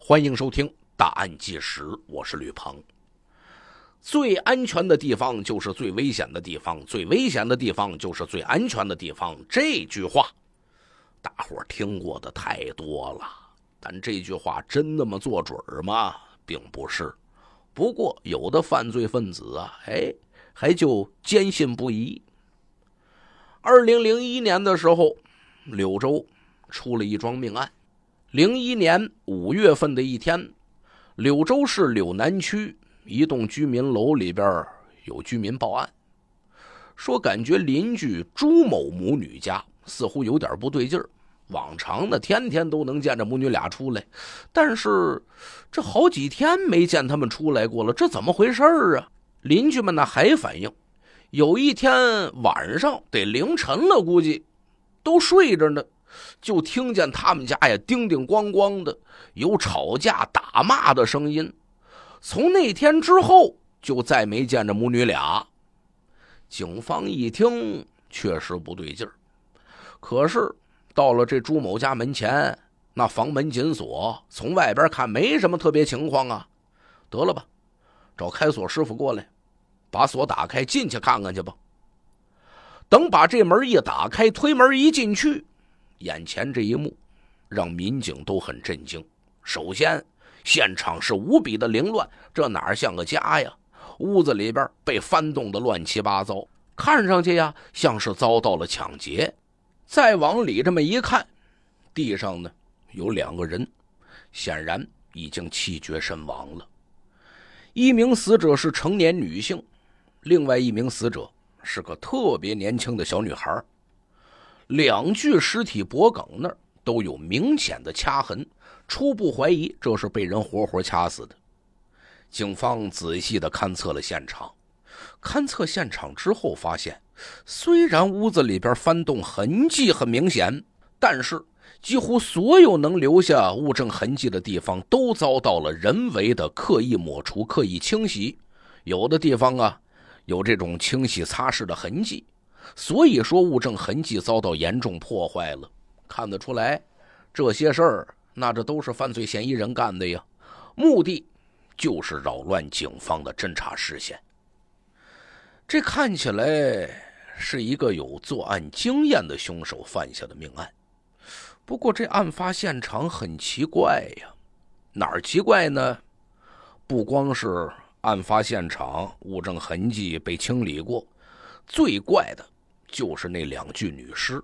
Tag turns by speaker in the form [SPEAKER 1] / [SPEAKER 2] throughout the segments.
[SPEAKER 1] 欢迎收听《大案纪实》，我是吕鹏。最安全的地方就是最危险的地方，最危险的地方就是最安全的地方。这句话，大伙听过的太多了，但这句话真那么做准吗？并不是。不过，有的犯罪分子啊，哎，还就坚信不疑。二零零一年的时候，柳州出了一桩命案。零一年五月份的一天，柳州市柳南区一栋居民楼里边有居民报案，说感觉邻居朱某母女家似乎有点不对劲儿。往常呢，天天都能见着母女俩出来，但是这好几天没见他们出来过了，这怎么回事啊？邻居们呢还反映，有一天晚上得凌晨了，估计都睡着呢。就听见他们家呀叮叮咣咣的有吵架打骂的声音，从那天之后就再没见着母女俩。警方一听确实不对劲儿，可是到了这朱某家门前，那房门紧锁，从外边看没什么特别情况啊。得了吧，找开锁师傅过来，把锁打开进去看看去吧。等把这门一打开，推门一进去。眼前这一幕，让民警都很震惊。首先，现场是无比的凌乱，这哪儿像个家呀？屋子里边被翻动的乱七八糟，看上去呀像是遭到了抢劫。再往里这么一看，地上呢有两个人，显然已经气绝身亡了。一名死者是成年女性，另外一名死者是个特别年轻的小女孩。两具尸体脖梗那儿都有明显的掐痕，初步怀疑这是被人活活掐死的。警方仔细的勘测了现场，勘测现场之后发现，虽然屋子里边翻动痕迹很明显，但是几乎所有能留下物证痕迹的地方都遭到了人为的刻意抹除、刻意清洗，有的地方啊有这种清洗擦拭的痕迹。所以说物证痕迹遭到严重破坏了，看得出来，这些事儿那这都是犯罪嫌疑人干的呀，目的就是扰乱警方的侦查视线。这看起来是一个有作案经验的凶手犯下的命案，不过这案发现场很奇怪呀，哪儿奇怪呢？不光是案发现场物证痕迹被清理过，最怪的。就是那两具女尸。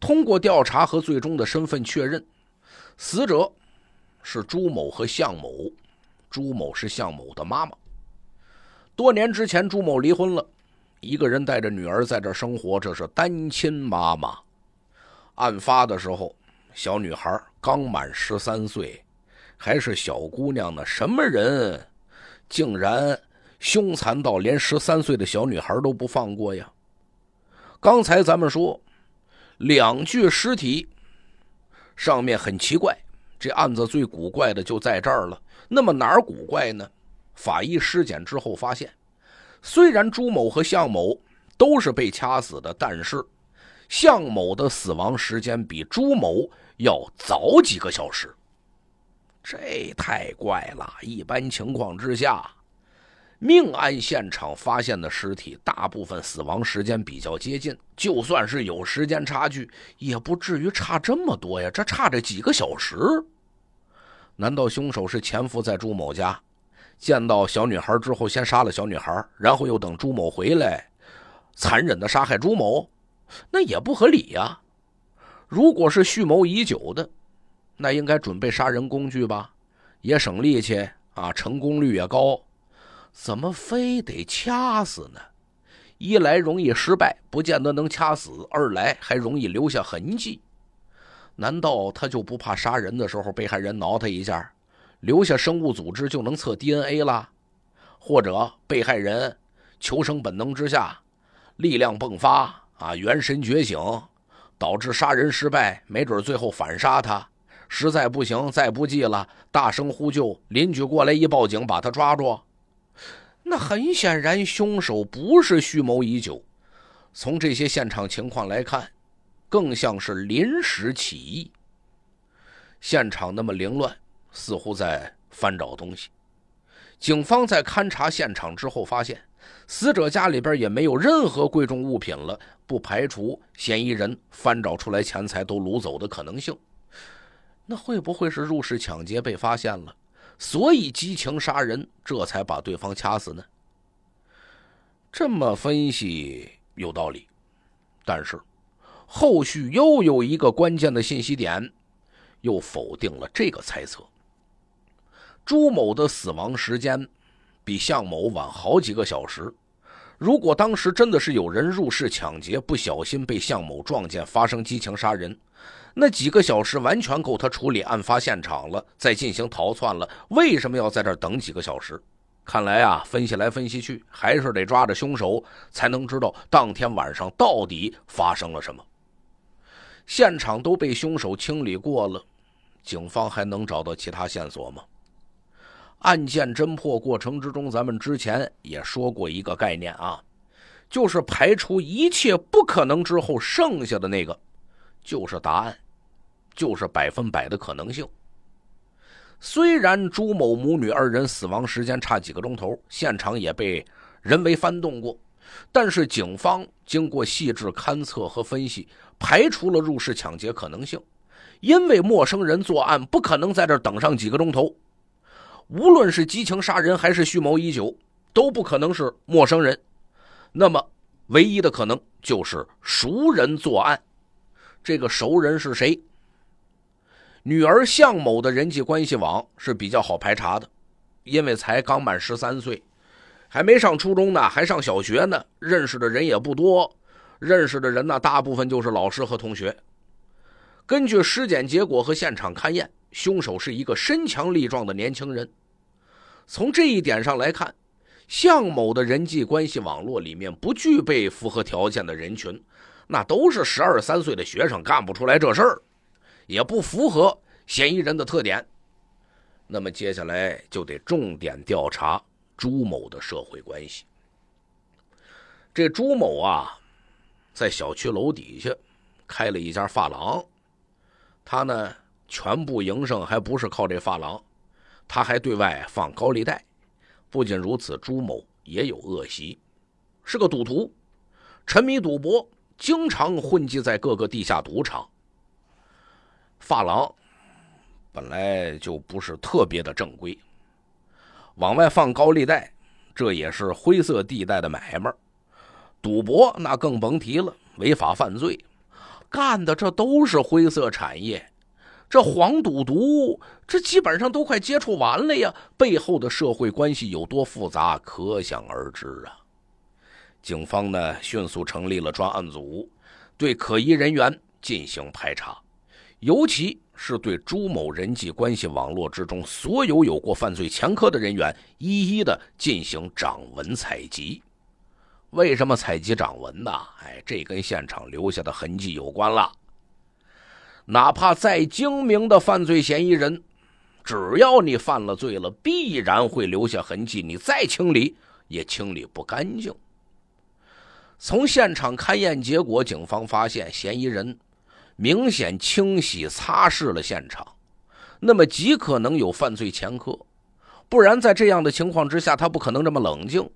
[SPEAKER 1] 通过调查和最终的身份确认，死者是朱某和向某。朱某是向某的妈妈。多年之前，朱某离婚了，一个人带着女儿在这生活，这是单亲妈妈。案发的时候，小女孩刚满十三岁，还是小姑娘呢。什么人，竟然凶残到连十三岁的小女孩都不放过呀？刚才咱们说，两具尸体上面很奇怪，这案子最古怪的就在这儿了。那么哪儿古怪呢？法医尸检之后发现，虽然朱某和向某都是被掐死的，但是向某的死亡时间比朱某要早几个小时，这太怪了。一般情况之下。命案现场发现的尸体，大部分死亡时间比较接近，就算是有时间差距，也不至于差这么多呀。这差着几个小时，难道凶手是潜伏在朱某家，见到小女孩之后先杀了小女孩，然后又等朱某回来，残忍的杀害朱某，那也不合理呀。如果是蓄谋已久的，那应该准备杀人工具吧，也省力气啊，成功率也高。怎么非得掐死呢？一来容易失败，不见得能掐死；二来还容易留下痕迹。难道他就不怕杀人的时候被害人挠他一下，留下生物组织就能测 DNA 了？或者被害人求生本能之下，力量迸发啊，元神觉醒，导致杀人失败？没准最后反杀他。实在不行，再不济了，大声呼救，邻居过来一报警，把他抓住。那很显然，凶手不是蓄谋已久，从这些现场情况来看，更像是临时起意。现场那么凌乱，似乎在翻找东西。警方在勘查现场之后发现，死者家里边也没有任何贵重物品了，不排除嫌疑人翻找出来钱财都掳走的可能性。那会不会是入室抢劫被发现了？所以激情杀人，这才把对方掐死呢。这么分析有道理，但是，后续又有一个关键的信息点，又否定了这个猜测。朱某的死亡时间，比向某晚好几个小时。如果当时真的是有人入室抢劫，不小心被向某撞见，发生激情杀人，那几个小时完全够他处理案发现场了，再进行逃窜了。为什么要在这等几个小时？看来啊，分析来分析去，还是得抓着凶手，才能知道当天晚上到底发生了什么。现场都被凶手清理过了，警方还能找到其他线索吗？案件侦破过程之中，咱们之前也说过一个概念啊，就是排除一切不可能之后剩下的那个，就是答案，就是百分百的可能性。虽然朱某母女二人死亡时间差几个钟头，现场也被人为翻动过，但是警方经过细致勘测和分析，排除了入室抢劫可能性，因为陌生人作案不可能在这儿等上几个钟头。无论是激情杀人还是蓄谋已久，都不可能是陌生人。那么，唯一的可能就是熟人作案。这个熟人是谁？女儿向某的人际关系网是比较好排查的，因为才刚满十三岁，还没上初中呢，还上小学呢，认识的人也不多。认识的人呢，大部分就是老师和同学。根据尸检结果和现场勘验，凶手是一个身强力壮的年轻人。从这一点上来看，向某的人际关系网络里面不具备符合条件的人群，那都是十二三岁的学生干不出来这事儿，也不符合嫌疑人的特点。那么接下来就得重点调查朱某的社会关系。这朱某啊，在小区楼底下开了一家发廊，他呢，全部营生还不是靠这发廊。他还对外放高利贷，不仅如此，朱某也有恶习，是个赌徒，沉迷赌博，经常混迹在各个地下赌场。发廊本来就不是特别的正规，往外放高利贷，这也是灰色地带的买卖；赌博那更甭提了，违法犯罪，干的这都是灰色产业。这黄赌毒，这基本上都快接触完了呀。背后的社会关系有多复杂，可想而知啊。警方呢，迅速成立了专案组，对可疑人员进行排查，尤其是对朱某人际关系网络之中所有有过犯罪前科的人员，一一的进行掌纹采集。为什么采集掌纹呢？哎，这跟现场留下的痕迹有关了。哪怕再精明的犯罪嫌疑人，只要你犯了罪了，必然会留下痕迹。你再清理，也清理不干净。从现场勘验结果，警方发现嫌疑人明显清洗、擦拭了现场，那么极可能有犯罪前科，不然在这样的情况之下，他不可能这么冷静。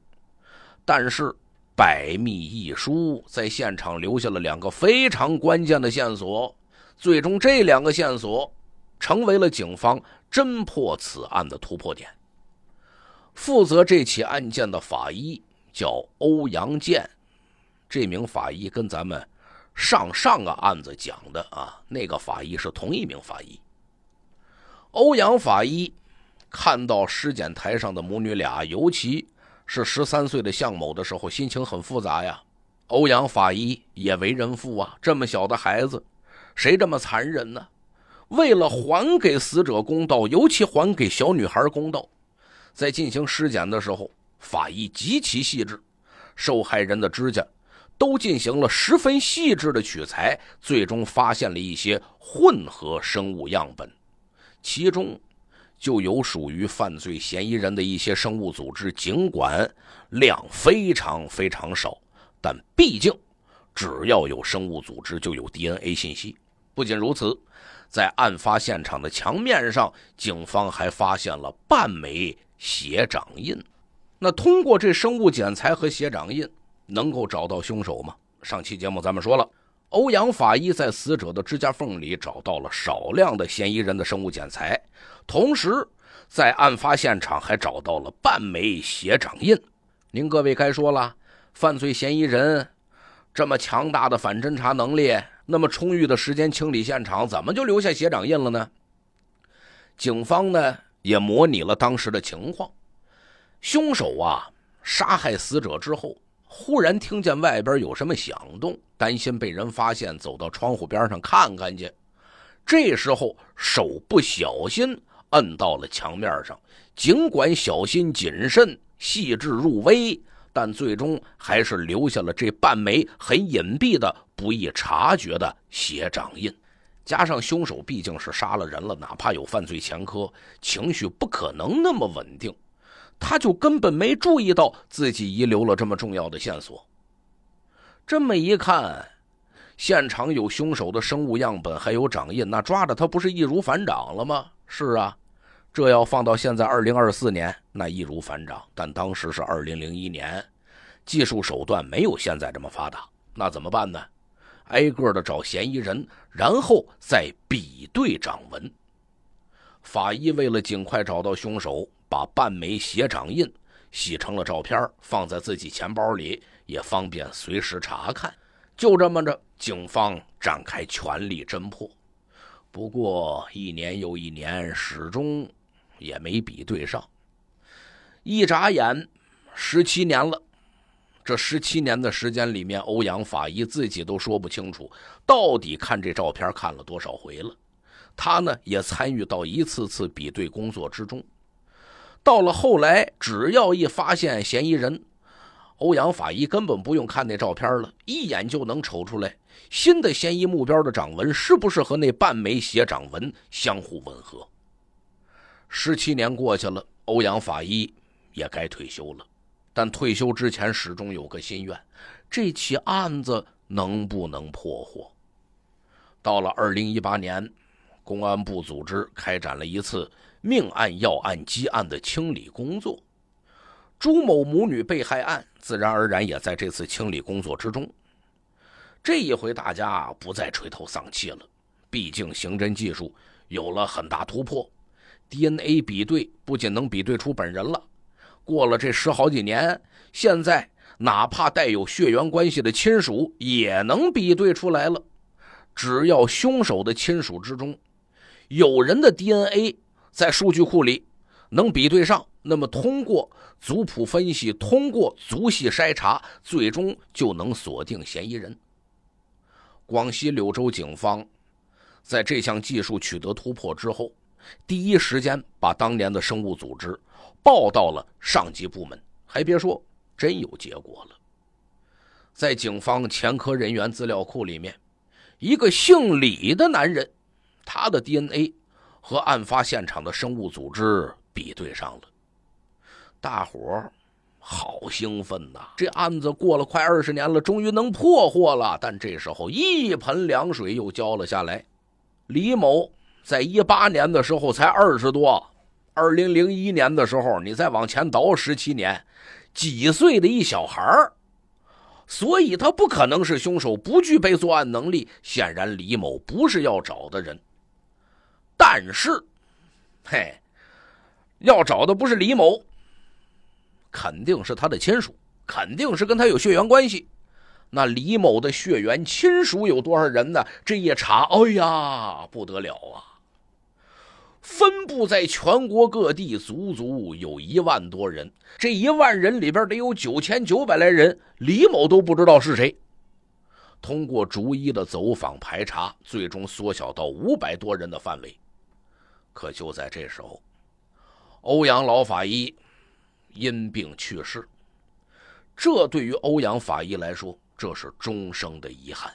[SPEAKER 1] 但是百密一疏，在现场留下了两个非常关键的线索。最终，这两个线索成为了警方侦破此案的突破点。负责这起案件的法医叫欧阳健，这名法医跟咱们上上个案子讲的啊那个法医是同一名法医。欧阳法医看到尸检台上的母女俩，尤其是十三岁的向某的时候，心情很复杂呀。欧阳法医也为人父啊，这么小的孩子。谁这么残忍呢？为了还给死者公道，尤其还给小女孩公道，在进行尸检的时候，法医极其细致，受害人的指甲都进行了十分细致的取材，最终发现了一些混合生物样本，其中就有属于犯罪嫌疑人的一些生物组织。尽管量非常非常少，但毕竟只要有生物组织，就有 DNA 信息。不仅如此，在案发现场的墙面上，警方还发现了半枚鞋掌印。那通过这生物检材和鞋掌印，能够找到凶手吗？上期节目咱们说了，欧阳法医在死者的指甲缝里找到了少量的嫌疑人的生物检材，同时在案发现场还找到了半枚鞋掌印。您各位该说了，犯罪嫌疑人这么强大的反侦查能力。那么充裕的时间清理现场，怎么就留下血掌印了呢？警方呢也模拟了当时的情况，凶手啊杀害死者之后，忽然听见外边有什么响动，担心被人发现，走到窗户边上看看去。这时候手不小心摁到了墙面上，尽管小心谨慎、细致入微。但最终还是留下了这半枚很隐蔽的、不易察觉的血掌印。加上凶手毕竟是杀了人了，哪怕有犯罪前科，情绪不可能那么稳定，他就根本没注意到自己遗留了这么重要的线索。这么一看，现场有凶手的生物样本，还有掌印，那抓着他不是易如反掌了吗？是啊。这要放到现在二零二四年，那易如反掌。但当时是二零零一年，技术手段没有现在这么发达，那怎么办呢？挨个的找嫌疑人，然后再比对掌纹。法医为了尽快找到凶手，把半枚血掌印洗成了照片，放在自己钱包里，也方便随时查看。就这么着，警方展开全力侦破。不过一年又一年，始终。也没比对上。一眨眼，十七年了。这十七年的时间里面，欧阳法医自己都说不清楚，到底看这照片看了多少回了。他呢，也参与到一次次比对工作之中。到了后来，只要一发现嫌疑人，欧阳法医根本不用看那照片了，一眼就能瞅出来新的嫌疑目标的掌纹是不是和那半枚血掌纹相互吻合。十七年过去了，欧阳法医也该退休了，但退休之前始终有个心愿：这起案子能不能破获？到了二零一八年，公安部组织开展了一次命案、要案、积案的清理工作，朱某母女被害案自然而然也在这次清理工作之中。这一回大家不再垂头丧气了，毕竟刑侦技术有了很大突破。DNA 比对不仅能比对出本人了，过了这十好几年，现在哪怕带有血缘关系的亲属也能比对出来了。只要凶手的亲属之中有人的 DNA 在数据库里能比对上，那么通过族谱分析，通过族系筛查，最终就能锁定嫌疑人。广西柳州警方在这项技术取得突破之后。第一时间把当年的生物组织报到了上级部门，还别说，真有结果了。在警方前科人员资料库里面，一个姓李的男人，他的 DNA 和案发现场的生物组织比对上了，大伙儿好兴奋呐！这案子过了快二十年了，终于能破获了。但这时候一盆凉水又浇了下来，李某。在一八年的时候才二十多，二零零一年的时候，你再往前倒十七年，几岁的一小孩儿，所以他不可能是凶手，不具备作案能力。显然李某不是要找的人，但是，嘿，要找的不是李某，肯定是他的亲属，肯定是跟他有血缘关系。那李某的血缘亲属有多少人呢？这一查，哎呀，不得了啊！分布在全国各地，足足有一万多人。这一万人里边得有九千九百来人，李某都不知道是谁。通过逐一的走访排查，最终缩小到五百多人的范围。可就在这时候，欧阳老法医因病去世。这对于欧阳法医来说，这是终生的遗憾。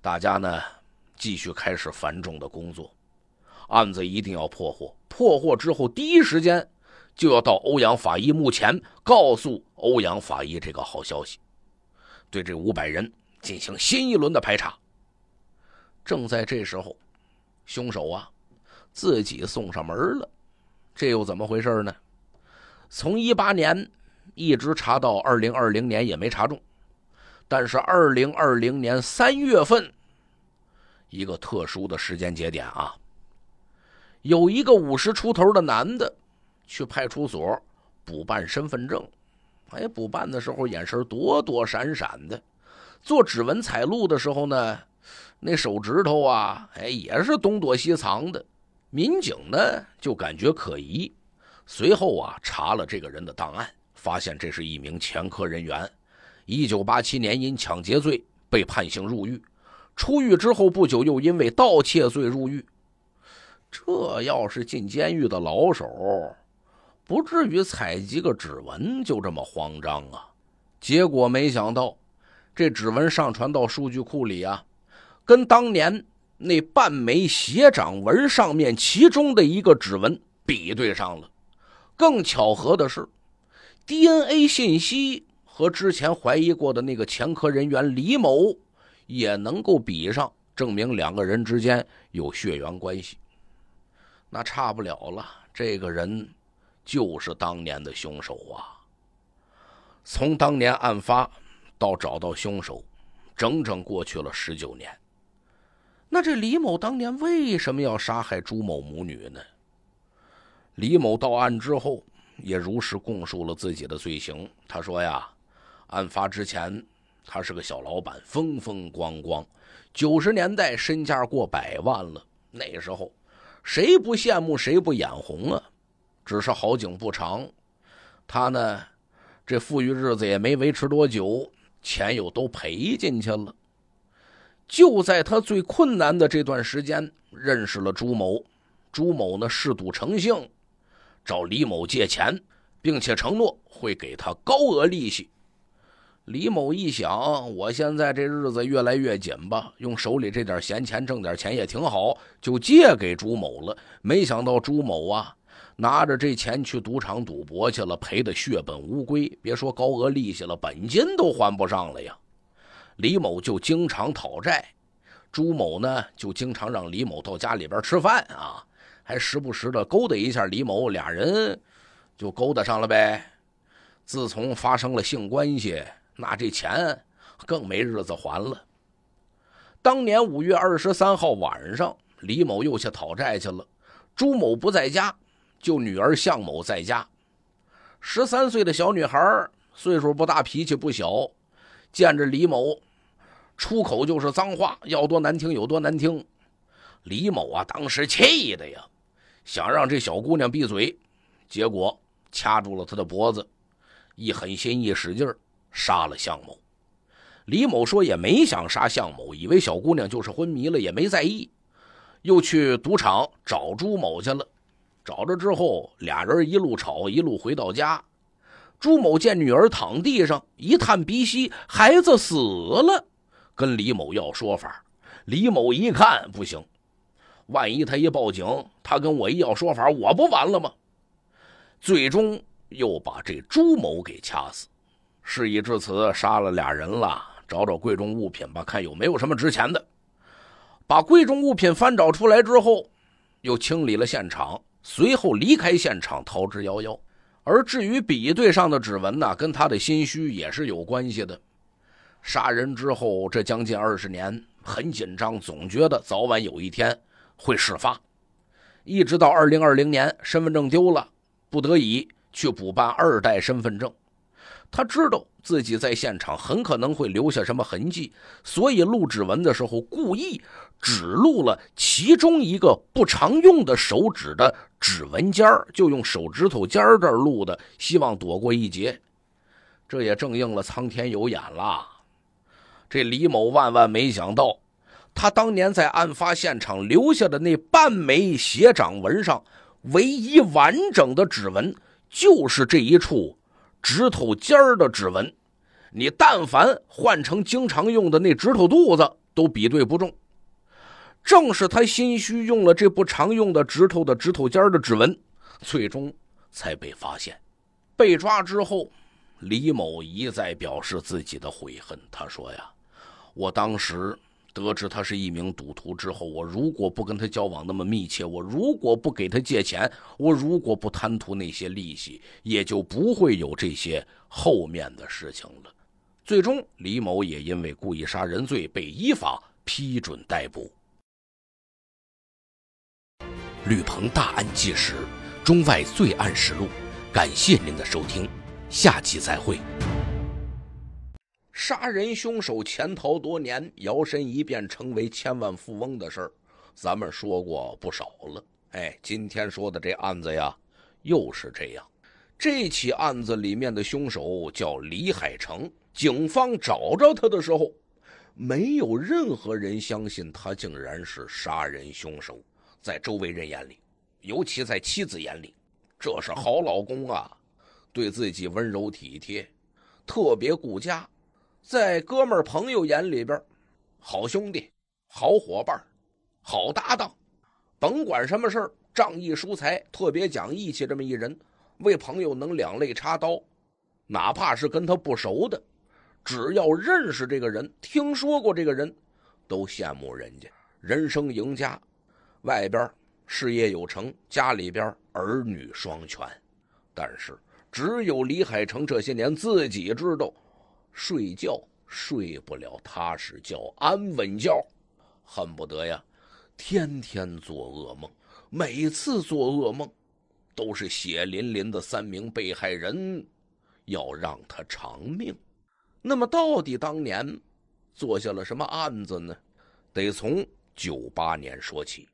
[SPEAKER 1] 大家呢，继续开始繁重的工作。案子一定要破获，破获之后第一时间就要到欧阳法医墓前，告诉欧阳法医这个好消息，对这五百人进行新一轮的排查。正在这时候，凶手啊自己送上门了，这又怎么回事呢？从一八年一直查到二零二零年也没查中，但是二零二零年三月份，一个特殊的时间节点啊。有一个五十出头的男的，去派出所补办身份证，哎，补办的时候眼神躲躲闪闪的，做指纹采录的时候呢，那手指头啊，哎，也是东躲西藏的。民警呢就感觉可疑，随后啊查了这个人的档案，发现这是一名前科人员，一九八七年因抢劫罪被判刑入狱，出狱之后不久又因为盗窃罪入狱。这要是进监狱的老手，不至于采集个指纹就这么慌张啊！结果没想到，这指纹上传到数据库里啊，跟当年那半枚鞋掌纹上面其中的一个指纹比对上了。更巧合的是，DNA 信息和之前怀疑过的那个前科人员李某也能够比上，证明两个人之间有血缘关系。那差不了了，这个人就是当年的凶手啊！从当年案发到找到凶手，整整过去了十九年。那这李某当年为什么要杀害朱某母女呢？李某到案之后也如实供述了自己的罪行。他说呀，案发之前他是个小老板，风风光光，九十年代身价过百万了，那时候。谁不羡慕，谁不眼红啊！只是好景不长，他呢，这富裕日子也没维持多久，钱又都赔进去了。就在他最困难的这段时间，认识了朱某。朱某呢，嗜赌成性，找李某借钱，并且承诺会给他高额利息。李某一想，我现在这日子越来越紧吧，用手里这点闲钱挣点钱也挺好，就借给朱某了。没想到朱某啊，拿着这钱去赌场赌博去了，赔的血本无归。别说高额利息了，本金都还不上了呀。李某就经常讨债，朱某呢就经常让李某到家里边吃饭啊，还时不时的勾搭一下李某，俩人就勾搭上了呗。自从发生了性关系。那这钱更没日子还了。当年五月二十三号晚上，李某又去讨债去了。朱某不在家，就女儿向某在家。十三岁的小女孩，岁数不大，脾气不小。见着李某，出口就是脏话，要多难听有多难听。李某啊，当时气的呀，想让这小姑娘闭嘴，结果掐住了她的脖子，一狠心一使劲儿。杀了向某，李某说也没想杀向某，以为小姑娘就是昏迷了，也没在意，又去赌场找朱某去了。找着之后，俩人一路吵一路回到家。朱某见女儿躺地上，一探鼻息，孩子死了，跟李某要说法。李某一看不行，万一他一报警，他跟我一要说法，我不完了吗？最终又把这朱某给掐死。事已至此，杀了俩人了，找找贵重物品吧，看有没有什么值钱的。把贵重物品翻找出来之后，又清理了现场，随后离开现场，逃之夭夭。而至于比对上的指纹呢，跟他的心虚也是有关系的。杀人之后，这将近二十年很紧张，总觉得早晚有一天会事发。一直到二零二零年，身份证丢了，不得已去补办二代身份证。他知道自己在现场很可能会留下什么痕迹，所以录指纹的时候故意只录了其中一个不常用的手指的指纹尖儿，就用手指头尖儿这儿录的，希望躲过一劫。这也正应了苍天有眼啦！这李某万万没想到，他当年在案发现场留下的那半枚血掌纹上，唯一完整的指纹就是这一处。指头尖儿的指纹，你但凡换成经常用的那指头肚子，都比对不中。正是他心虚，用了这不常用的指头的指头尖儿的指纹，最终才被发现。被抓之后，李某一再表示自己的悔恨。他说：“呀，我当时……”得知他是一名赌徒之后，我如果不跟他交往那么密切，我如果不给他借钱，我如果不贪图那些利息，也就不会有这些后面的事情了。最终，李某也因为故意杀人罪被依法批准逮捕。吕鹏大案纪实，中外罪案实录。感谢您的收听，下期再会。杀人凶手潜逃多年，摇身一变成为千万富翁的事儿，咱们说过不少了。哎，今天说的这案子呀，又是这样。这起案子里面的凶手叫李海成，警方找着他的时候，没有任何人相信他竟然是杀人凶手。在周围人眼里，尤其在妻子眼里，这是好老公啊，对自己温柔体贴，特别顾家。在哥们儿朋友眼里边，好兄弟、好伙伴、好搭档，甭管什么事儿，仗义疏财，特别讲义气，这么一人，为朋友能两肋插刀，哪怕是跟他不熟的，只要认识这个人，听说过这个人，都羡慕人家，人生赢家，外边事业有成，家里边儿女双全，但是只有李海成这些年自己知道。睡觉睡不了踏实觉，安稳觉，恨不得呀，天天做噩梦。每次做噩梦，都是血淋淋的三名被害人，要让他偿命。那么，到底当年做下了什么案子呢？得从九八年说起。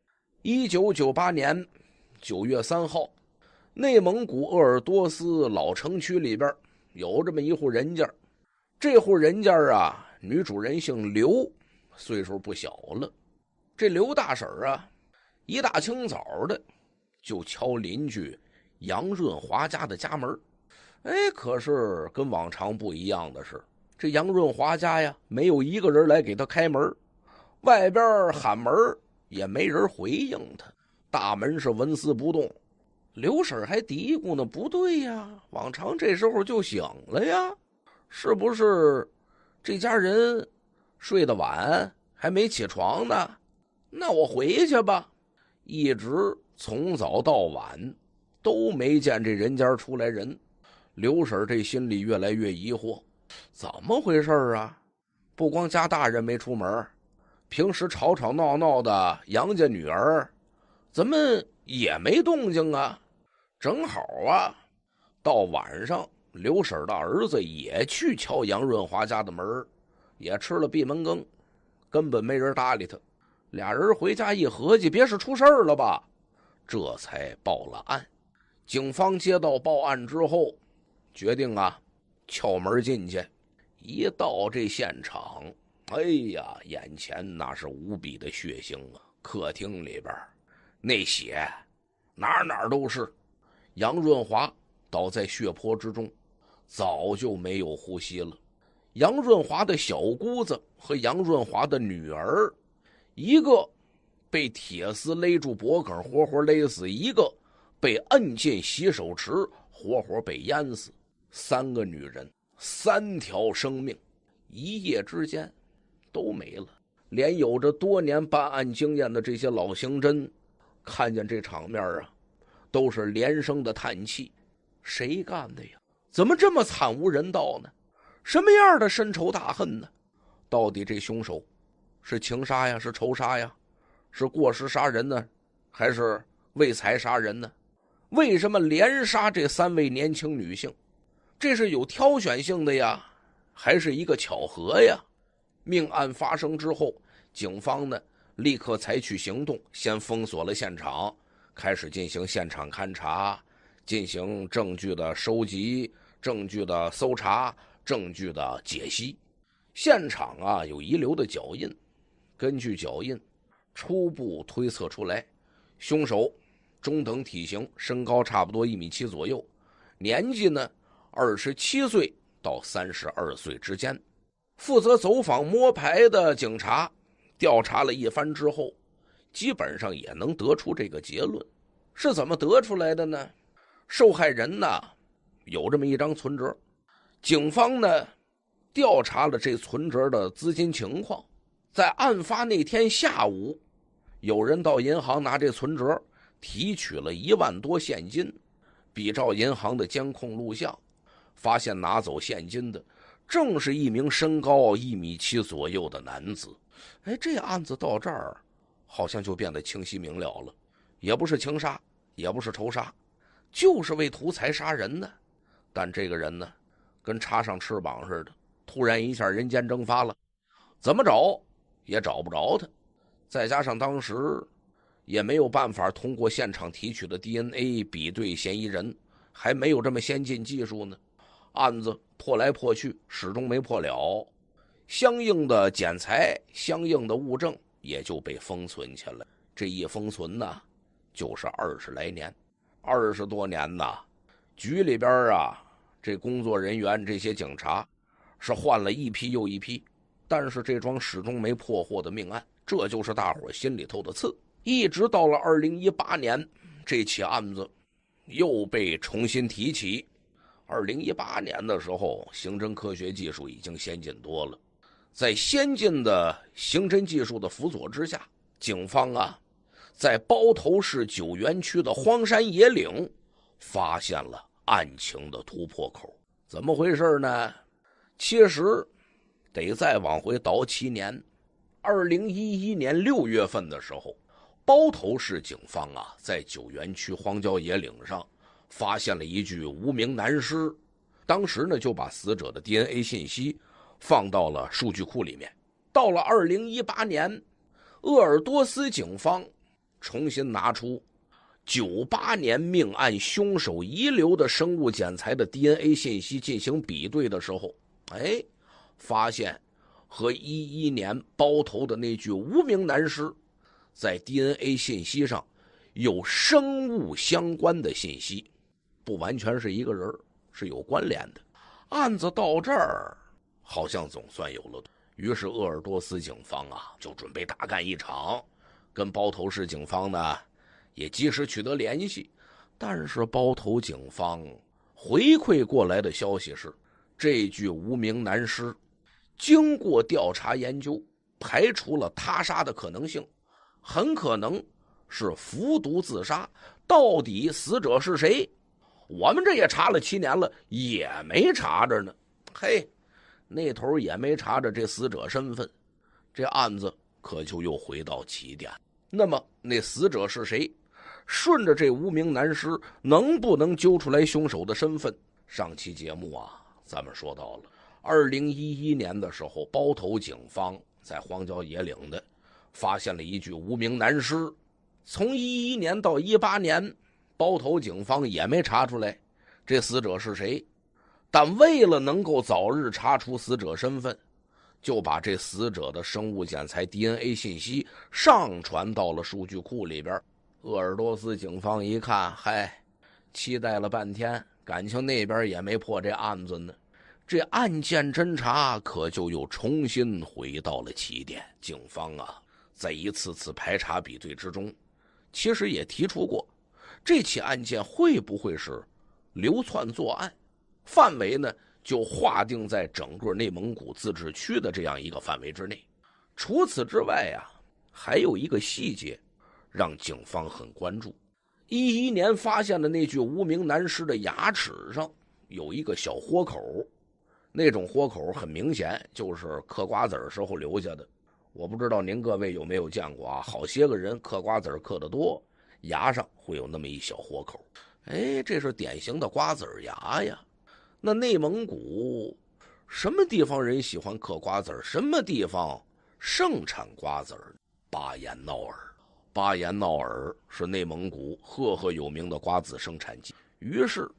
[SPEAKER 1] 一九九八年九月三号，内蒙古鄂尔多斯老城区里边有这么一户人家。这户人家啊，女主人姓刘，岁数不小了。这刘大婶啊，一大清早的就敲邻居杨润华家的家门哎，可是跟往常不一样的是，这杨润华家呀，没有一个人来给他开门，外边喊门也没人回应他，大门是纹丝不动。刘婶还嘀咕呢：“不对呀，往常这时候就醒了呀。”是不是这家人睡得晚，还没起床呢？那我回去吧。一直从早到晚都没见这人家出来人。刘婶这心里越来越疑惑，怎么回事啊？不光家大人没出门，平时吵吵闹闹的杨家女儿怎么也没动静啊？正好啊，到晚上。刘婶的儿子也去敲杨润华家的门也吃了闭门羹，根本没人搭理他。俩人回家一合计，别是出事儿了吧？这才报了案。警方接到报案之后，决定啊，撬门进去。一到这现场，哎呀，眼前那是无比的血腥啊！客厅里边，那血，哪哪都是。杨润华倒在血泊之中。早就没有呼吸了。杨润华的小姑子和杨润华的女儿，一个被铁丝勒住脖梗，活活勒死；一个被摁进洗手池，活活被淹死。三个女人，三条生命，一夜之间都没了。连有着多年办案经验的这些老刑侦，看见这场面啊，都是连声的叹气：谁干的呀？怎么这么惨无人道呢？什么样的深仇大恨呢？到底这凶手是情杀呀，是仇杀呀，是过失杀人呢，还是为财杀人呢？为什么连杀这三位年轻女性？这是有挑选性的呀，还是一个巧合呀？命案发生之后，警方呢立刻采取行动，先封锁了现场，开始进行现场勘查，进行证据的收集。证据的搜查，证据的解析，现场啊有遗留的脚印，根据脚印，初步推测出来，凶手中等体型，身高差不多一米七左右，年纪呢二十七岁到三十二岁之间。负责走访摸排的警察，调查了一番之后，基本上也能得出这个结论。是怎么得出来的呢？受害人呢？有这么一张存折，警方呢调查了这存折的资金情况，在案发那天下午，有人到银行拿这存折提取了一万多现金，比照银行的监控录像，发现拿走现金的正是一名身高一米七左右的男子。哎，这案子到这儿，好像就变得清晰明了了，也不是情杀，也不是仇杀，就是为图财杀人呢。但这个人呢，跟插上翅膀似的，突然一下人间蒸发了，怎么找也找不着他。再加上当时也没有办法通过现场提取的 DNA 比对嫌疑人，还没有这么先进技术呢。案子破来破去，始终没破了。相应的检材、相应的物证也就被封存起来。这一封存呢，就是二十来年，二十多年呐。局里边啊。这工作人员这些警察是换了一批又一批，但是这桩始终没破获的命案，这就是大伙心里头的刺。一直到了二零一八年，这起案子又被重新提起。二零一八年的时候，刑侦科学技术已经先进多了，在先进的刑侦技术的辅佐之下，警方啊，在包头市九原区的荒山野岭发现了。案情的突破口怎么回事呢？其实得再往回倒七年，二零一一年六月份的时候，包头市警方啊，在九原区荒郊野岭上发现了一具无名男尸，当时呢就把死者的 DNA 信息放到了数据库里面。到了二零一八年，鄂尔多斯警方重新拿出。九八年命案凶手遗留的生物检材的 DNA 信息进行比对的时候，哎，发现和一一年包头的那具无名男尸，在 DNA 信息上，有生物相关的信息，不完全是一个人，是有关联的。案子到这儿，好像总算有了。于是鄂尔多斯警方啊，就准备大干一场，跟包头市警方呢。也及时取得联系，但是包头警方回馈过来的消息是，这具无名男尸，经过调查研究，排除了他杀的可能性，很可能是服毒自杀。到底死者是谁？我们这也查了七年了，也没查着呢。嘿，那头也没查着这死者身份，这案子可就又回到起点。那么，那死者是谁？顺着这无名男尸，能不能揪出来凶手的身份？上期节目啊，咱们说到了，二零一一年的时候，包头警方在荒郊野岭的发现了一具无名男尸。从一一年到一八年，包头警方也没查出来这死者是谁。但为了能够早日查出死者身份，就把这死者的生物检材 DNA 信息上传到了数据库里边。鄂尔多斯警方一看，嗨，期待了半天，感情那边也没破这案子呢，这案件侦查可就又重新回到了起点。警方啊，在一次次排查比对之中，其实也提出过，这起案件会不会是流窜作案，范围呢就划定在整个内蒙古自治区的这样一个范围之内。除此之外啊，还有一个细节。让警方很关注。一一年发现的那具无名男尸的牙齿上有一个小豁口，那种豁口很明显，就是嗑瓜子时候留下的。我不知道您各位有没有见过啊？好些个人嗑瓜子嗑得多，牙上会有那么一小豁口。哎，这是典型的瓜子牙呀。那内蒙古什么地方人喜欢嗑瓜子什么地方盛产瓜子巴彦淖尔。巴彦淖尔是内蒙古赫赫有名的瓜子生产基地，于是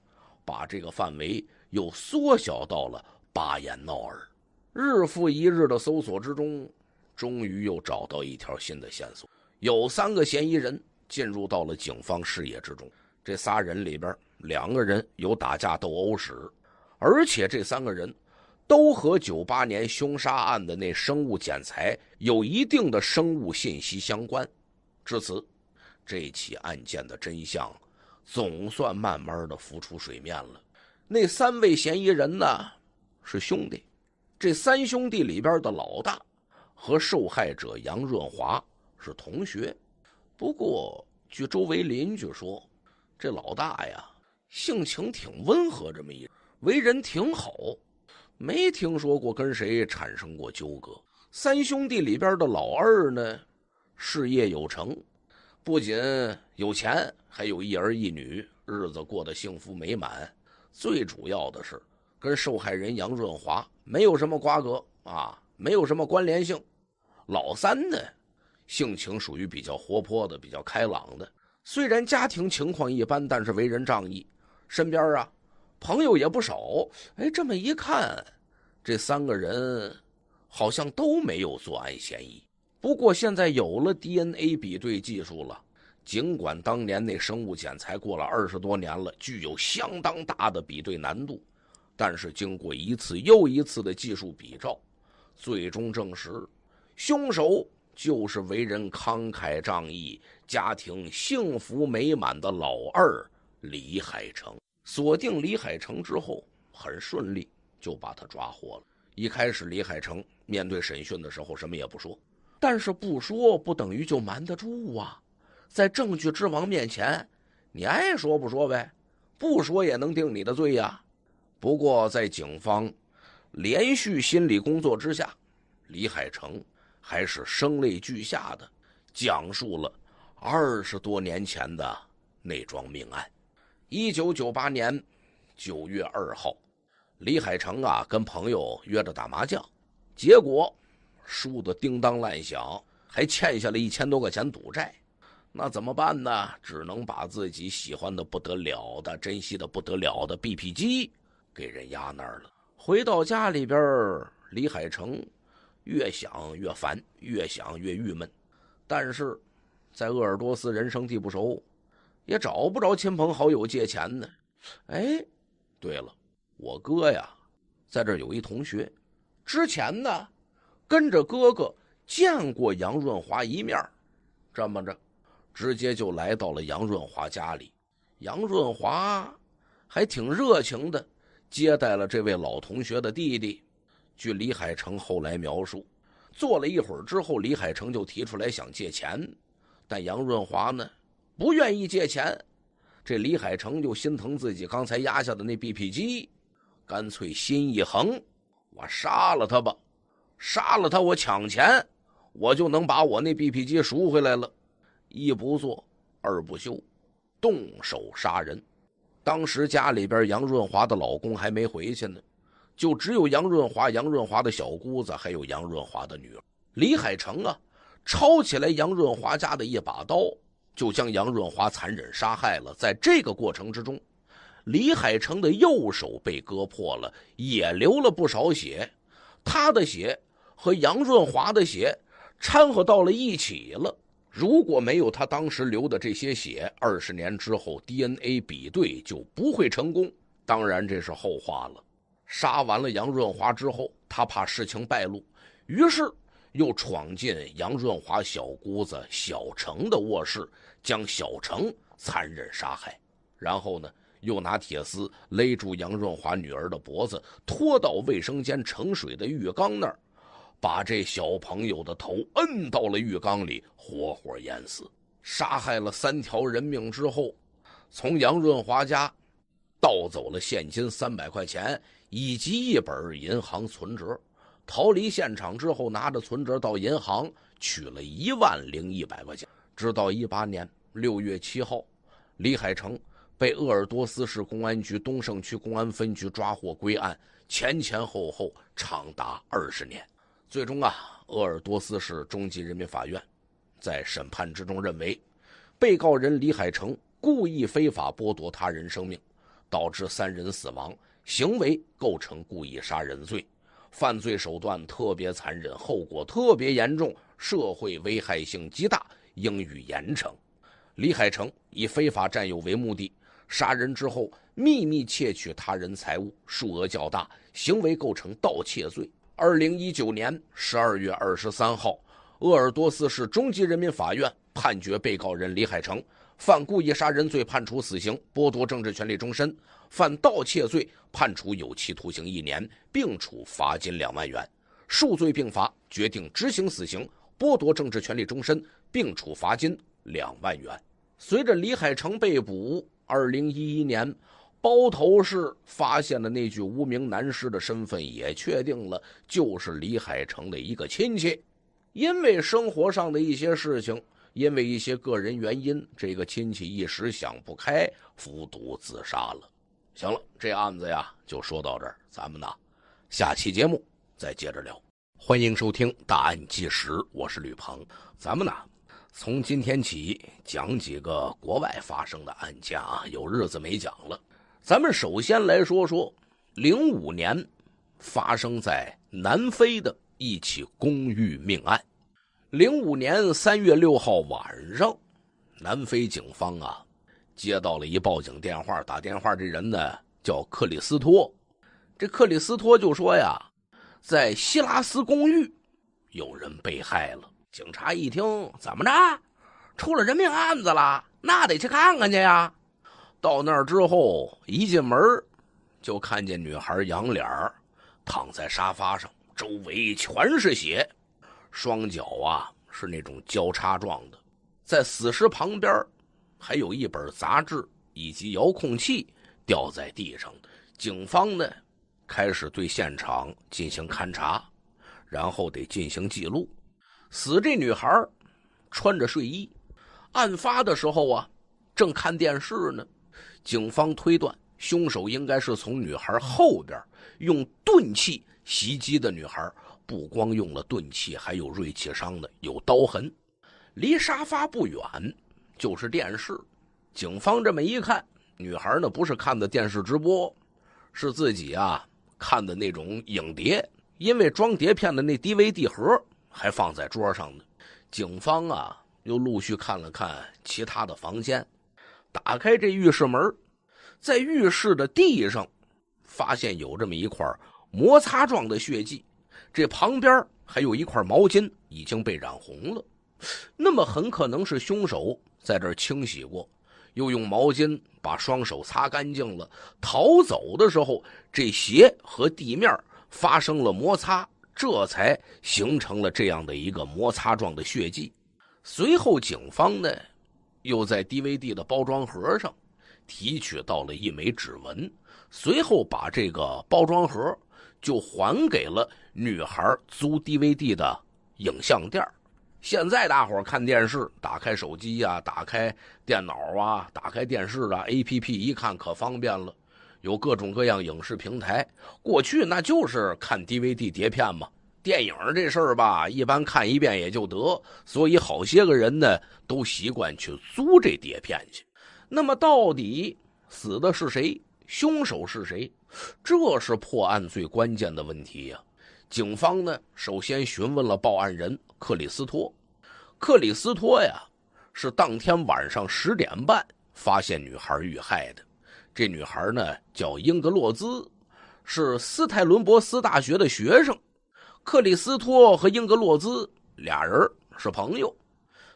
[SPEAKER 1] 把这个范围又缩小到了巴彦淖尔。日复一日的搜索之中，终于又找到一条新的线索，有三个嫌疑人进入到了警方视野之中。这仨人里边，两个人有打架斗殴史，而且这三个人都和九八年凶杀案的那生物检材有一定的生物信息相关。至此，这起案件的真相总算慢慢的浮出水面了。那三位嫌疑人呢，是兄弟。这三兄弟里边的老大和受害者杨润华是同学。不过，据周围邻居说，这老大呀，性情挺温和，这么一，为人挺好，没听说过跟谁产生过纠葛。三兄弟里边的老二呢？事业有成，不仅有钱，还有一儿一女，日子过得幸福美满。最主要的是，跟受害人杨润华没有什么瓜葛啊，没有什么关联性。老三呢，性情属于比较活泼的，比较开朗的。虽然家庭情况一般，但是为人仗义，身边啊朋友也不少。哎，这么一看，这三个人好像都没有作案嫌疑。不过现在有了 DNA 比对技术了，尽管当年那生物检材过了二十多年了，具有相当大的比对难度，但是经过一次又一次的技术比照，最终证实，凶手就是为人慷慨仗义、家庭幸福美满的老二李海成。锁定李海成之后，很顺利就把他抓获了。一开始，李海成面对审讯的时候，什么也不说。但是不说不等于就瞒得住啊，在证据之王面前，你爱说不说呗，不说也能定你的罪呀。不过在警方连续心理工作之下，李海成还是声泪俱下的讲述了二十多年前的那桩命案。一九九八年九月二号，李海成啊跟朋友约着打麻将，结果。输得叮当乱响，还欠下了一千多块钱赌债，那怎么办呢？只能把自己喜欢的不得了的、珍惜的不得了的 B P 机给人压那儿了。回到家里边，李海成越想越烦，越想越郁闷。但是，在鄂尔多斯人生地不熟，也找不着亲朋好友借钱呢。哎，对了，我哥呀，在这有一同学，之前呢。跟着哥哥见过杨润华一面，这么着，直接就来到了杨润华家里。杨润华还挺热情的接待了这位老同学的弟弟。据李海成后来描述，坐了一会儿之后，李海成就提出来想借钱，但杨润华呢不愿意借钱。这李海成就心疼自己刚才压下的那 BP 机，干脆心一横，我杀了他吧。杀了他，我抢钱，我就能把我那 BP 机赎回来了。一不做，二不休，动手杀人。当时家里边杨润华的老公还没回去呢，就只有杨润华、杨润华的小姑子还有杨润华的女儿李海成啊，抄起来杨润华家的一把刀，就将杨润华残忍杀害了。在这个过程之中，李海成的右手被割破了，也流了不少血，他的血。和杨润华的血掺和到了一起了。如果没有他当时流的这些血，二十年之后 DNA 比对就不会成功。当然，这是后话了。杀完了杨润华之后，他怕事情败露，于是又闯进杨润华小姑子小程的卧室，将小程残忍杀害。然后呢，又拿铁丝勒住杨润华女儿的脖子，拖到卫生间盛水的浴缸那儿。把这小朋友的头摁到了浴缸里，活活淹死。杀害了三条人命之后，从杨润华家盗走了现金三百块钱以及一本银行存折。逃离现场之后，拿着存折到银行取了一万零一百块钱。直到一八年六月七号，李海成被鄂尔多斯市公安局东胜区公安分局抓获归案，前前后后长达二十年。最终啊，鄂尔多斯市中级人民法院在审判之中认为，被告人李海成故意非法剥夺他人生命，导致三人死亡，行为构成故意杀人罪，犯罪手段特别残忍，后果特别严重，社会危害性极大，应予严惩。李海成以非法占有为目的，杀人之后秘密窃取他人财物，数额较大，行为构成盗窃罪。二零一九年十二月二十三号，鄂尔多斯市中级人民法院判决被告人李海成犯故意杀人罪，判处死刑，剥夺政治权利终身；犯盗窃罪，判处有期徒刑一年，并处罚金两万元。数罪并罚，决定执行死刑，剥夺政治权利终身，并处罚金两万元。随着李海成被捕，二零一一年。包头市发现了那具无名男尸的身份也确定了，就是李海成的一个亲戚，因为生活上的一些事情，因为一些个人原因，这个亲戚一时想不开，服毒自杀了。行了，这案子呀就说到这儿，咱们呢下期节目再接着聊。欢迎收听《大案纪实》，我是吕鹏。咱们呢从今天起讲几个国外发生的案件啊，有日子没讲了。咱们首先来说说，零五年，发生在南非的一起公寓命案。零五年三月六号晚上，南非警方啊，接到了一报警电话。打电话这人呢叫克里斯托，这克里斯托就说呀，在希拉斯公寓，有人被害了。警察一听，怎么着，出了人命案子了？那得去看看去呀。到那儿之后，一进门，就看见女孩仰脸儿躺在沙发上，周围全是血，双脚啊是那种交叉状的。在死尸旁边，还有一本杂志以及遥控器掉在地上。警方呢，开始对现场进行勘查，然后得进行记录。死这女孩，穿着睡衣，案发的时候啊，正看电视呢。警方推断，凶手应该是从女孩后边用钝器袭击的女孩。不光用了钝器，还有锐器伤的，有刀痕。离沙发不远就是电视。警方这么一看，女孩呢不是看的电视直播，是自己啊看的那种影碟。因为装碟片的那 DVD 盒还放在桌上呢。警方啊又陆续看了看其他的房间。打开这浴室门，在浴室的地上发现有这么一块摩擦状的血迹，这旁边还有一块毛巾已经被染红了。那么很可能是凶手在这清洗过，又用毛巾把双手擦干净了，逃走的时候这鞋和地面发生了摩擦，这才形成了这样的一个摩擦状的血迹。随后警方呢？又在 DVD 的包装盒上提取到了一枚指纹，随后把这个包装盒就还给了女孩租 DVD 的影像店现在大伙看电视，打开手机呀，打开电脑啊，打开电视啊，APP 一看可方便了，有各种各样影视平台。过去那就是看 DVD 碟片嘛。电影这事儿吧，一般看一遍也就得，所以好些个人呢都习惯去租这碟片去。那么到底死的是谁，凶手是谁，这是破案最关键的问题呀。警方呢首先询问了报案人克里斯托，克里斯托呀是当天晚上十点半发现女孩遇害的，这女孩呢叫英格洛兹，是斯泰伦博斯大学的学生。克里斯托和英格洛兹俩人是朋友。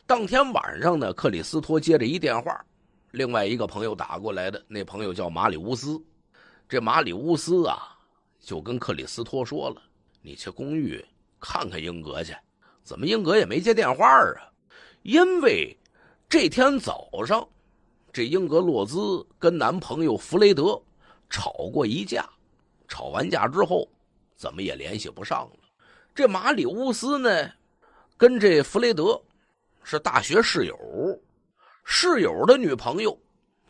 [SPEAKER 1] 当天晚上呢，克里斯托接着一电话，另外一个朋友打过来的。那朋友叫马里乌斯。这马里乌斯啊，就跟克里斯托说了：“你去公寓看看英格去。”怎么英格也没接电话啊？因为这天早上，这英格洛兹跟男朋友弗雷德吵过一架，吵完架之后，怎么也联系不上了。这马里乌斯呢，跟这弗雷德是大学室友，室友的女朋友，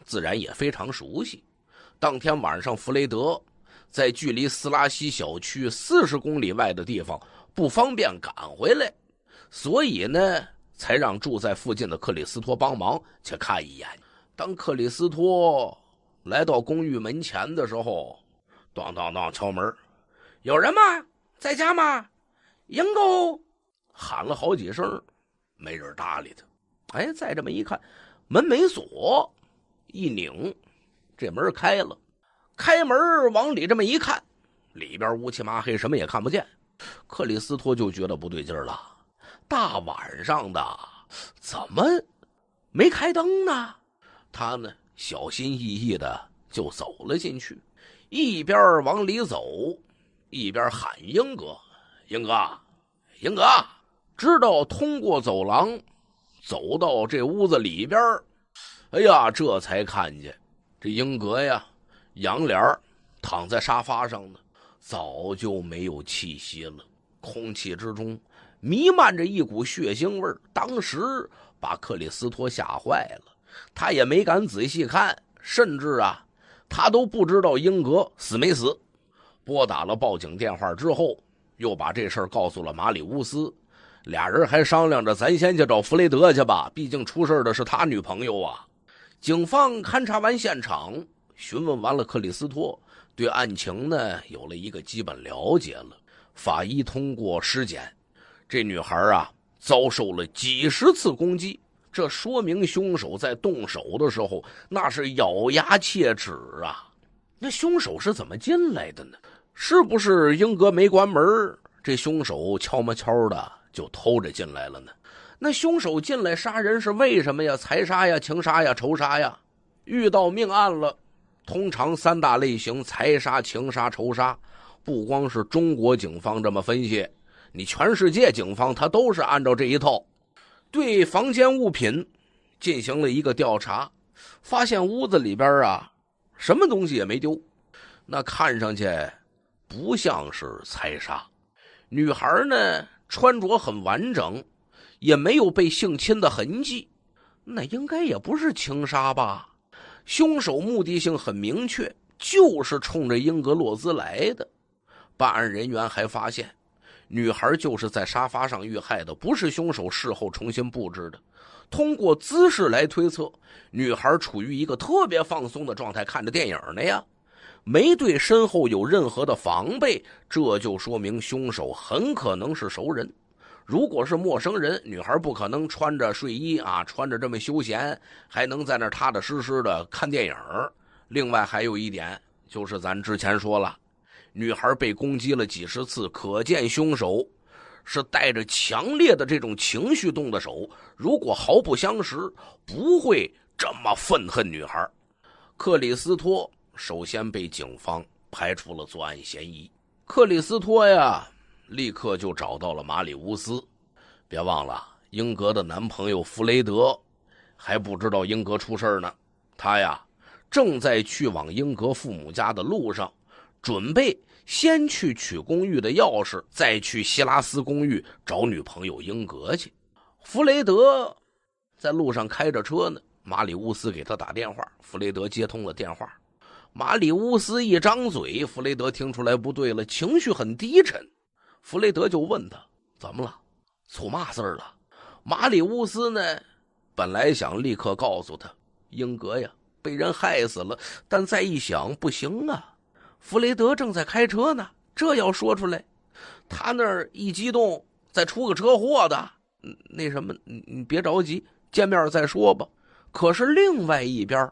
[SPEAKER 1] 自然也非常熟悉。当天晚上，弗雷德在距离斯拉西小区四十公里外的地方不方便赶回来，所以呢，才让住在附近的克里斯托帮忙去看一眼。当克里斯托来到公寓门前的时候，当当当，敲门，有人吗？在家吗？英哥喊了好几声，没人搭理他。哎，再这么一看，门没锁，一拧，这门开了。开门往里这么一看，里边乌漆麻黑，什么也看不见。克里斯托就觉得不对劲了，大晚上的怎么没开灯呢？他呢，小心翼翼的就走了进去，一边往里走，一边喊英哥，英哥。英格知道，通过走廊走到这屋子里边哎呀，这才看见这英格呀，仰脸躺在沙发上呢，早就没有气息了。空气之中弥漫着一股血腥味当时把克里斯托吓坏了，他也没敢仔细看，甚至啊，他都不知道英格死没死。拨打了报警电话之后。又把这事儿告诉了马里乌斯，俩人还商量着，咱先去找弗雷德去吧。毕竟出事的是他女朋友啊。警方勘察完现场，询问完了克里斯托，对案情呢有了一个基本了解了。法医通过尸检，这女孩啊遭受了几十次攻击，这说明凶手在动手的时候那是咬牙切齿啊。那凶手是怎么进来的呢？是不是英格没关门这凶手悄没悄的就偷着进来了呢？那凶手进来杀人是为什么呀？财杀呀，情杀呀，仇杀呀？遇到命案了，通常三大类型：财杀、情杀、仇杀。不光是中国警方这么分析，你全世界警方他都是按照这一套。对房间物品进行了一个调查，发现屋子里边啊，什么东西也没丢。那看上去。不像是财杀，女孩呢穿着很完整，也没有被性侵的痕迹，那应该也不是情杀吧？凶手目的性很明确，就是冲着英格洛兹来的。办案人员还发现，女孩就是在沙发上遇害的，不是凶手事后重新布置的。通过姿势来推测，女孩处于一个特别放松的状态，看着电影呢呀。没对身后有任何的防备，这就说明凶手很可能是熟人。如果是陌生人，女孩不可能穿着睡衣啊，穿着这么休闲，还能在那踏踏实实的看电影另外还有一点，就是咱之前说了，女孩被攻击了几十次，可见凶手是带着强烈的这种情绪动的手。如果毫不相识，不会这么愤恨女孩。克里斯托。首先被警方排除了作案嫌疑。克里斯托呀，立刻就找到了马里乌斯。别忘了，英格的男朋友弗雷德还不知道英格出事呢。他呀，正在去往英格父母家的路上，准备先去取公寓的钥匙，再去希拉斯公寓找女朋友英格去。弗雷德在路上开着车呢。马里乌斯给他打电话，弗雷德接通了电话。马里乌斯一张嘴，弗雷德听出来不对了，情绪很低沉。弗雷德就问他怎么了，出嘛事了？马里乌斯呢？本来想立刻告诉他，英格呀被人害死了。但再一想，不行啊！弗雷德正在开车呢，这要说出来，他那儿一激动，再出个车祸的，那什么，你别着急，见面再说吧。可是另外一边，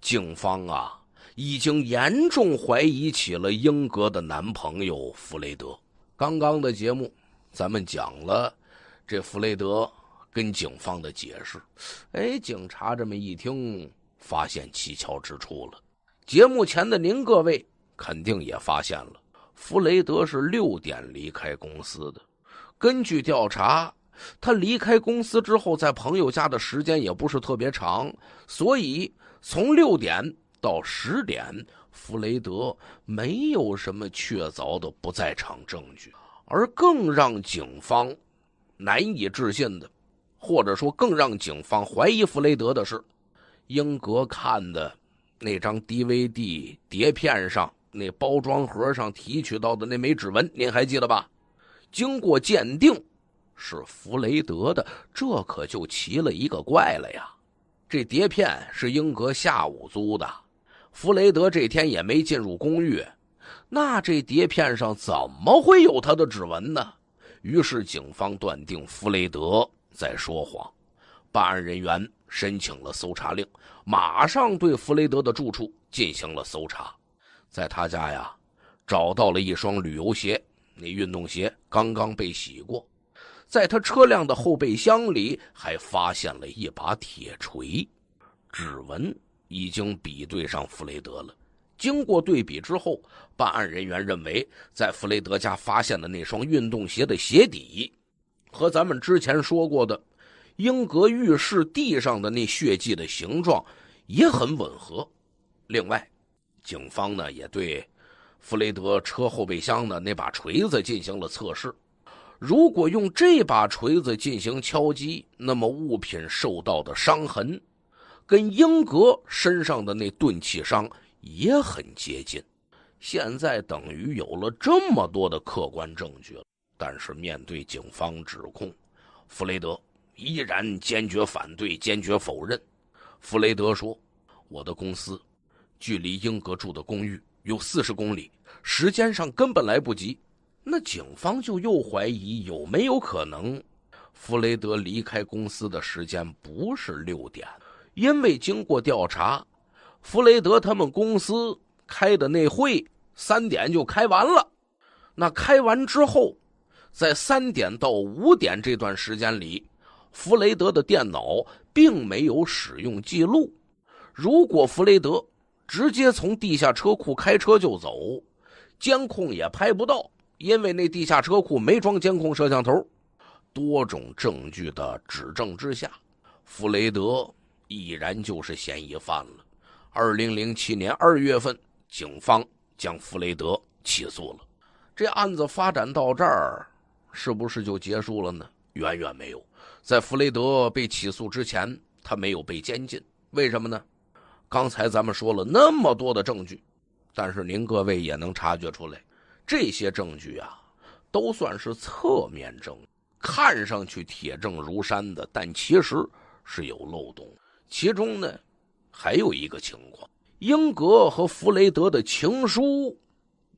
[SPEAKER 1] 警方啊。已经严重怀疑起了英格的男朋友弗雷德。刚刚的节目，咱们讲了这弗雷德跟警方的解释。哎，警察这么一听，发现蹊跷之处了。节目前的您各位肯定也发现了，弗雷德是六点离开公司的。根据调查，他离开公司之后，在朋友家的时间也不是特别长，所以从六点。到十点，弗雷德没有什么确凿的不在场证据，而更让警方难以置信的，或者说更让警方怀疑弗雷德的是，英格看的那张 DVD 碟片上那包装盒上提取到的那枚指纹，您还记得吧？经过鉴定是弗雷德的，这可就奇了一个怪了呀！这碟片是英格下午租的。弗雷德这天也没进入公寓，那这碟片上怎么会有他的指纹呢？于是警方断定弗雷德在说谎。办案人员申请了搜查令，马上对弗雷德的住处进行了搜查。在他家呀，找到了一双旅游鞋，那运动鞋刚刚被洗过。在他车辆的后备箱里，还发现了一把铁锤，指纹。已经比对上弗雷德了。经过对比之后，办案人员认为，在弗雷德家发现的那双运动鞋的鞋底，和咱们之前说过的，英格浴室地上的那血迹的形状也很吻合。另外，警方呢也对弗雷德车后备箱的那把锤子进行了测试。如果用这把锤子进行敲击，那么物品受到的伤痕。跟英格身上的那钝器伤也很接近，现在等于有了这么多的客观证据了。但是面对警方指控，弗雷德依然坚决反对，坚决否认。弗雷德说：“我的公司距离英格住的公寓有四十公里，时间上根本来不及。”那警方就又怀疑有没有可能，弗雷德离开公司的时间不是六点。因为经过调查，弗雷德他们公司开的那会三点就开完了。那开完之后，在三点到五点这段时间里，弗雷德的电脑并没有使用记录。如果弗雷德直接从地下车库开车就走，监控也拍不到，因为那地下车库没装监控摄像头。多种证据的指证之下，弗雷德。已然就是嫌疑犯了。二零零七年二月份，警方将弗雷德起诉了。这案子发展到这儿，是不是就结束了呢？远远没有。在弗雷德被起诉之前，他没有被监禁。为什么呢？刚才咱们说了那么多的证据，但是您各位也能察觉出来，这些证据啊，都算是侧面证，看上去铁证如山的，但其实是有漏洞。其中呢，还有一个情况：英格和弗雷德的情书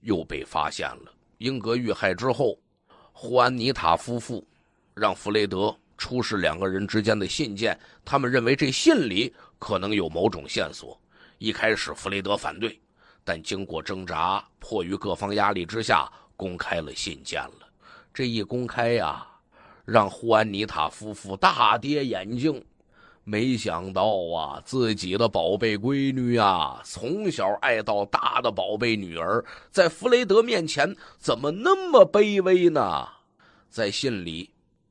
[SPEAKER 1] 又被发现了。英格遇害之后，胡安尼塔夫妇让弗雷德出示两个人之间的信件，他们认为这信里可能有某种线索。一开始弗雷德反对，但经过挣扎，迫于各方压力之下，公开了信件了。这一公开呀，让胡安尼塔夫妇大跌眼镜。没想到啊，自己的宝贝闺女啊，从小爱到大的宝贝女儿，在弗雷德面前怎么那么卑微呢？在信里，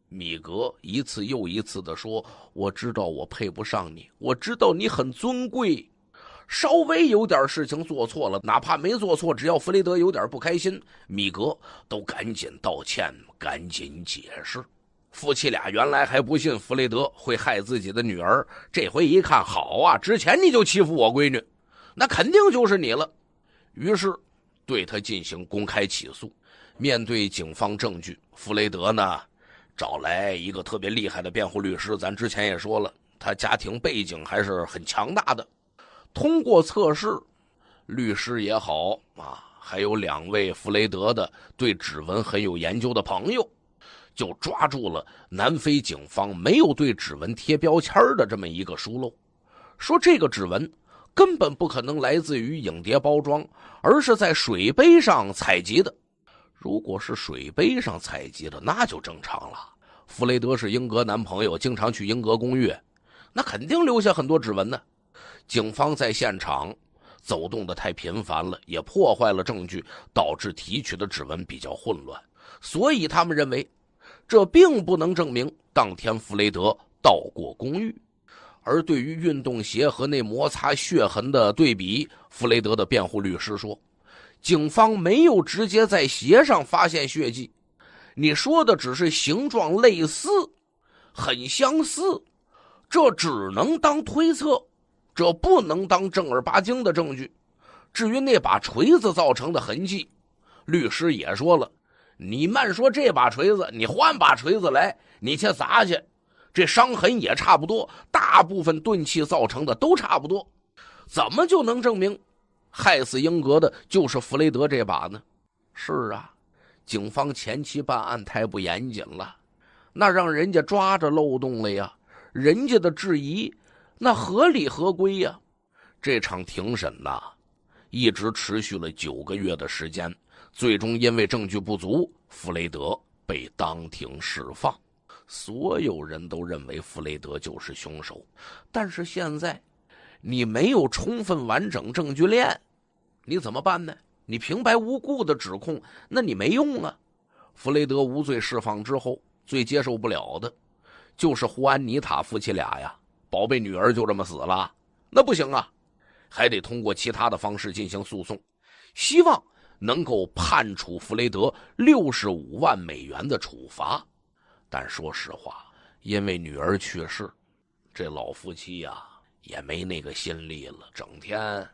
[SPEAKER 1] 米格一次又一次的说：“我知道我配不上你，我知道你很尊贵，稍微有点事情做错了，哪怕没做错，只要弗雷德有点不开心，米格都赶紧道歉，赶紧解释。”夫妻俩原来还不信弗雷德会害自己的女儿，这回一看，好啊！之前你就欺负我闺女，那肯定就是你了。于是，对他进行公开起诉。面对警方证据，弗雷德呢，找来一个特别厉害的辩护律师。咱之前也说了，他家庭背景还是很强大的。通过测试，律师也好啊，还有两位弗雷德的对指纹很有研究的朋友。就抓住了南非警方没有对指纹贴标签的这么一个疏漏，说这个指纹根本不可能来自于影碟包装，而是在水杯上采集的。如果是水杯上采集的，那就正常了。弗雷德是英格男朋友，经常去英格公寓，那肯定留下很多指纹呢。警方在现场走动的太频繁了，也破坏了证据，导致提取的指纹比较混乱，所以他们认为。这并不能证明当天弗雷德到过公寓，而对于运动鞋和那摩擦血痕的对比，弗雷德的辩护律师说：“警方没有直接在鞋上发现血迹，你说的只是形状类似，很相似，这只能当推测，这不能当正儿八经的证据。”至于那把锤子造成的痕迹，律师也说了。你慢说这把锤子，你换把锤子来，你去砸去，这伤痕也差不多，大部分钝器造成的都差不多，怎么就能证明，害死英格的就是弗雷德这把呢？是啊，警方前期办案太不严谨了，那让人家抓着漏洞了呀，人家的质疑，那合理合规呀。这场庭审呐，一直持续了九个月的时间。最终，因为证据不足，弗雷德被当庭释放。所有人都认为弗雷德就是凶手，但是现在，你没有充分完整证据链，你怎么办呢？你平白无故的指控，那你没用啊！弗雷德无罪释放之后，最接受不了的，就是胡安尼塔夫妻俩呀，宝贝女儿就这么死了，那不行啊，还得通过其他的方式进行诉讼，希望。能够判处弗雷德六十五万美元的处罚，但说实话，因为女儿去世，这老夫妻啊也没那个心力了，整天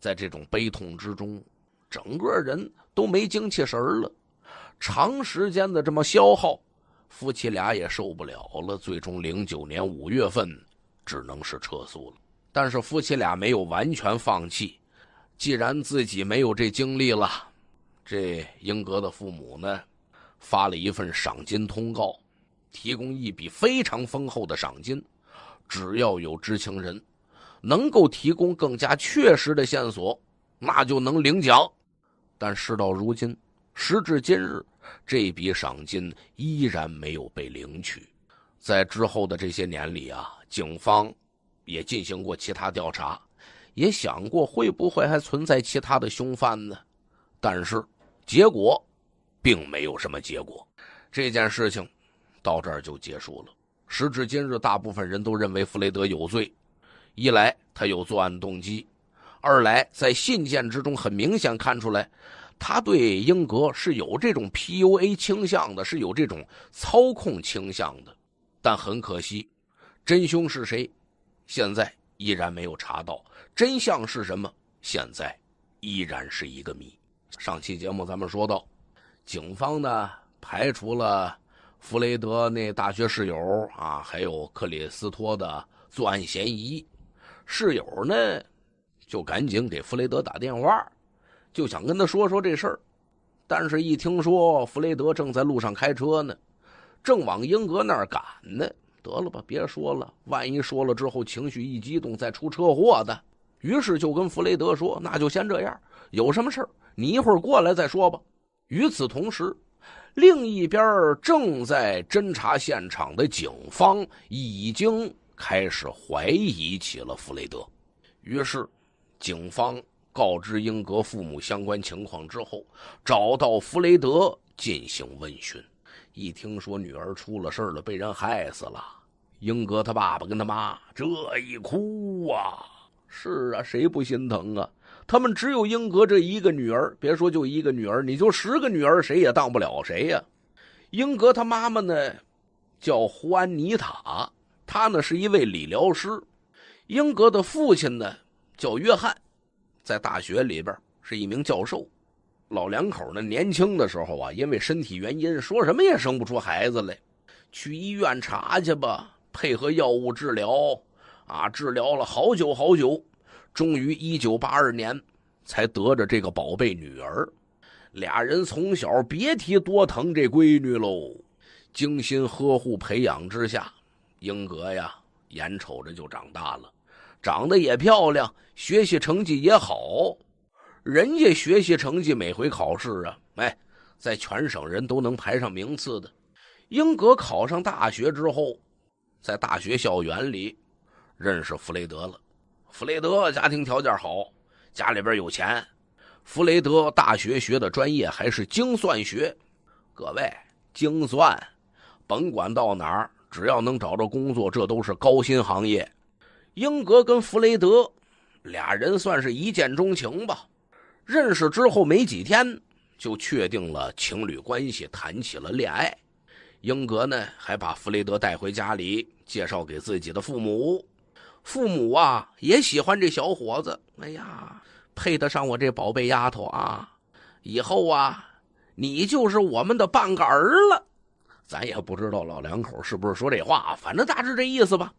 [SPEAKER 1] 在这种悲痛之中，整个人都没精气神了，长时间的这么消耗，夫妻俩也受不了了。最终，零九年五月份，只能是撤诉了。但是，夫妻俩没有完全放弃。既然自己没有这精力了，这英格的父母呢，发了一份赏金通告，提供一笔非常丰厚的赏金，只要有知情人，能够提供更加确实的线索，那就能领奖。但事到如今，时至今日，这笔赏金依然没有被领取。在之后的这些年里啊，警方也进行过其他调查。也想过会不会还存在其他的凶犯呢？但是结果，并没有什么结果。这件事情到这儿就结束了。时至今日，大部分人都认为弗雷德有罪。一来他有作案动机，二来在信件之中很明显看出来，他对英格是有这种 PUA 倾向的，是有这种操控倾向的。但很可惜，真凶是谁，现在依然没有查到。真相是什么？现在依然是一个谜。上期节目咱们说到，警方呢排除了弗雷德那大学室友啊，还有克里斯托的作案嫌疑。室友呢就赶紧给弗雷德打电话，就想跟他说说这事儿。但是，一听说弗雷德正在路上开车呢，正往英格那儿赶呢，得了吧，别说了，万一说了之后情绪一激动，再出车祸的。于是就跟弗雷德说：“那就先这样，有什么事你一会儿过来再说吧。”与此同时，另一边正在侦查现场的警方已经开始怀疑起了弗雷德。于是，警方告知英格父母相关情况之后，找到弗雷德进行问询。一听说女儿出了事了，被人害死了，英格他爸爸跟他妈这一哭啊！是啊，谁不心疼啊？他们只有英格这一个女儿，别说就一个女儿，你就十个女儿，谁也当不了谁呀。英格他妈妈呢，叫胡安妮塔，她呢是一位理疗师。英格的父亲呢叫约翰，在大学里边是一名教授。老两口呢年轻的时候啊，因为身体原因，说什么也生不出孩子来，去医院查去吧，配合药物治疗。啊，治疗了好久好久，终于一九八二年才得着这个宝贝女儿。俩人从小别提多疼这闺女喽，精心呵护培养之下，英格呀，眼瞅着就长大了，长得也漂亮，学习成绩也好。人家学习成绩每回考试啊，哎，在全省人都能排上名次的。英格考上大学之后，在大学校园里。认识弗雷德了，弗雷德家庭条件好，家里边有钱。弗雷德大学学的专业还是精算学，各位精算，甭管到哪儿，只要能找着工作，这都是高薪行业。英格跟弗雷德俩人算是一见钟情吧，认识之后没几天就确定了情侣关系，谈起了恋爱。英格呢还把弗雷德带回家里，介绍给自己的父母。父母啊，也喜欢这小伙子。哎呀，配得上我这宝贝丫头啊！以后啊，你就是我们的半个儿了。咱也不知道老两口是不是说这话，反正大致这意思吧。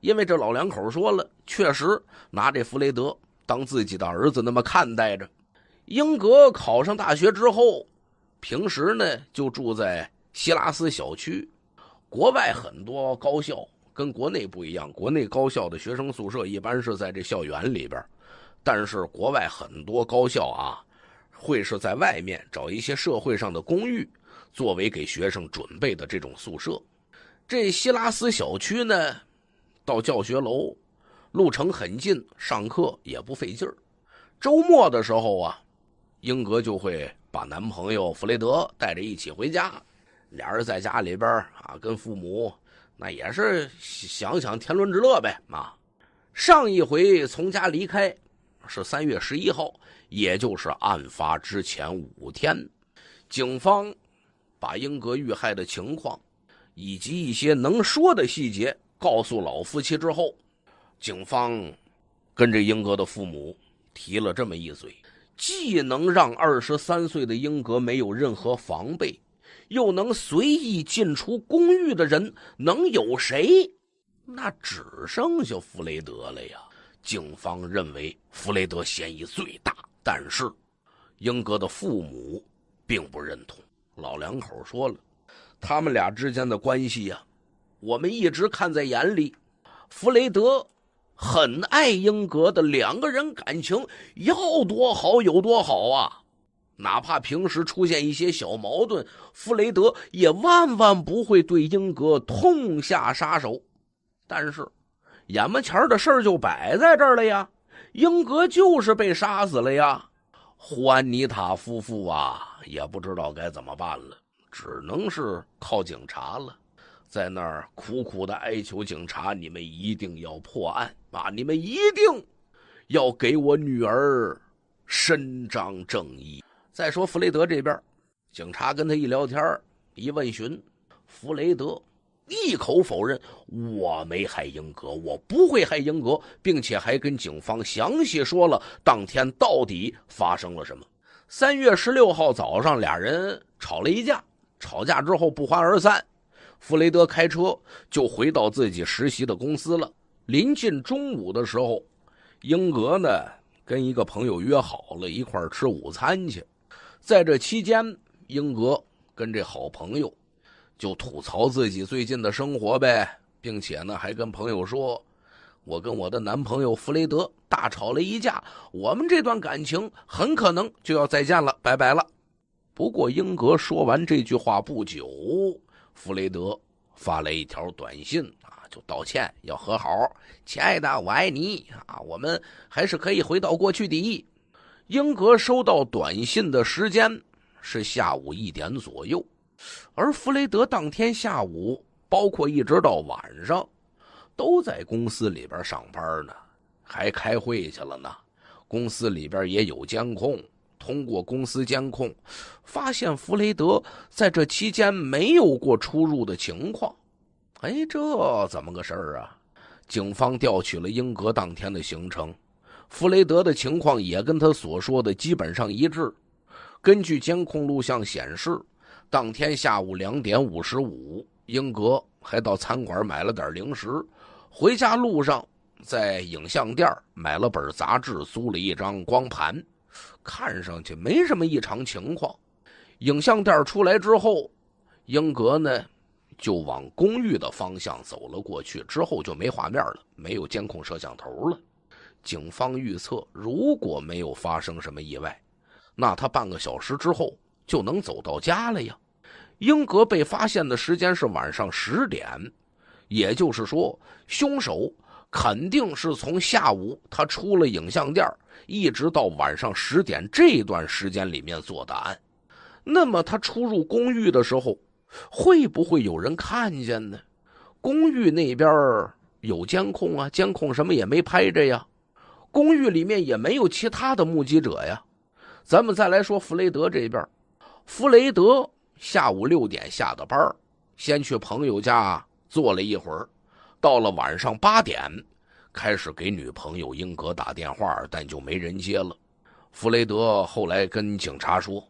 [SPEAKER 1] 因为这老两口说了，确实拿这弗雷德当自己的儿子那么看待着。英格考上大学之后，平时呢就住在希拉斯小区。国外很多高校。跟国内不一样，国内高校的学生宿舍一般是在这校园里边，但是国外很多高校啊，会是在外面找一些社会上的公寓作为给学生准备的这种宿舍。这希拉斯小区呢，到教学楼路程很近，上课也不费劲儿。周末的时候啊，英格就会把男朋友弗雷德带着一起回家，俩人在家里边啊跟父母。那也是想想天伦之乐呗啊！上一回从家离开是三月十一号，也就是案发之前五天。警方把英格遇害的情况以及一些能说的细节告诉老夫妻之后，警方跟着英格的父母提了这么一嘴，既能让二十三岁的英格没有任何防备。又能随意进出公寓的人能有谁？那只剩下弗雷德了呀。警方认为弗雷德嫌疑最大，但是，英格的父母并不认同。老两口说了，他们俩之间的关系呀，我们一直看在眼里。弗雷德很爱英格的，两个人感情要多好有多好啊。哪怕平时出现一些小矛盾，弗雷德也万万不会对英格痛下杀手。但是，眼门前的事儿就摆在这儿了呀，英格就是被杀死了呀。胡安尼塔夫妇啊，也不知道该怎么办了，只能是靠警察了，在那儿苦苦的哀求警察：“你们一定要破案啊！你们一定要给我女儿伸张正义！”再说弗雷德这边，警察跟他一聊天一问询，弗雷德一口否认我没害英格，我不会害英格，并且还跟警方详细说了当天到底发生了什么。三月十六号早上，俩人吵了一架，吵架之后不欢而散。弗雷德开车就回到自己实习的公司了。临近中午的时候，英格呢跟一个朋友约好了一块吃午餐去。在这期间，英格跟这好朋友就吐槽自己最近的生活呗，并且呢还跟朋友说：“我跟我的男朋友弗雷德大吵了一架，我们这段感情很可能就要再见了，拜拜了。”不过，英格说完这句话不久，弗雷德发来一条短信啊，就道歉要和好，亲爱的，我爱你啊，我们还是可以回到过去的。英格收到短信的时间是下午一点左右，而弗雷德当天下午，包括一直到晚上，都在公司里边上班呢，还开会去了呢。公司里边也有监控，通过公司监控，发现弗雷德在这期间没有过出入的情况。哎，这怎么个事儿啊？警方调取了英格当天的行程。弗雷德的情况也跟他所说的基本上一致。根据监控录像显示，当天下午两点五十五，英格还到餐馆买了点零食。回家路上，在影像店买了本杂志，租了一张光盘，看上去没什么异常情况。影像店出来之后，英格呢就往公寓的方向走了过去，之后就没画面了，没有监控摄像头了。警方预测，如果没有发生什么意外，那他半个小时之后就能走到家了呀。英格被发现的时间是晚上十点，也就是说，凶手肯定是从下午他出了影像店，一直到晚上十点这段时间里面做的案。那么他出入公寓的时候，会不会有人看见呢？公寓那边有监控啊，监控什么也没拍着呀。公寓里面也没有其他的目击者呀，咱们再来说弗雷德这边。弗雷德下午六点下的班，先去朋友家坐了一会儿，到了晚上八点，开始给女朋友英格打电话，但就没人接了。弗雷德后来跟警察说，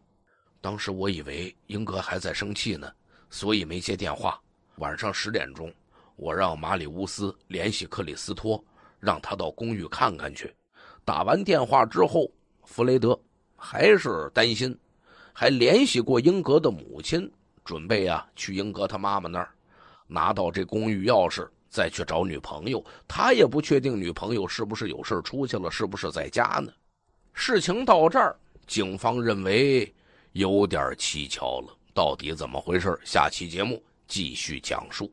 [SPEAKER 1] 当时我以为英格还在生气呢，所以没接电话。晚上十点钟，我让马里乌斯联系克里斯托。让他到公寓看看去。打完电话之后，弗雷德还是担心，还联系过英格的母亲，准备啊去英格他妈妈那儿，拿到这公寓钥匙，再去找女朋友。他也不确定女朋友是不是有事出去了，是不是在家呢？事情到这儿，警方认为有点蹊跷了。到底怎么回事？下期节目继续讲述《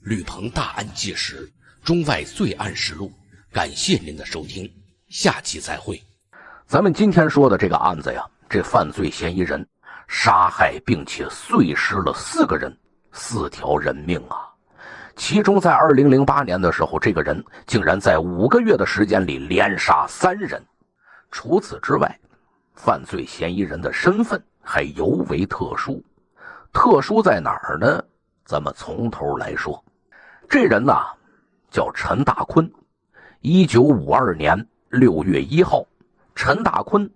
[SPEAKER 1] 吕鹏大案纪实》。中外罪案实录，感谢您的收听，下期再会。咱们今天说的这个案子呀，这犯罪嫌疑人杀害并且碎尸了四个人，四条人命啊。其中在2008年的时候，这个人竟然在五个月的时间里连杀三人。除此之外，犯罪嫌疑人的身份还尤为特殊，特殊在哪儿呢？咱们从头来说，这人呐。叫陈大坤，一九五二年六月一号，陈大坤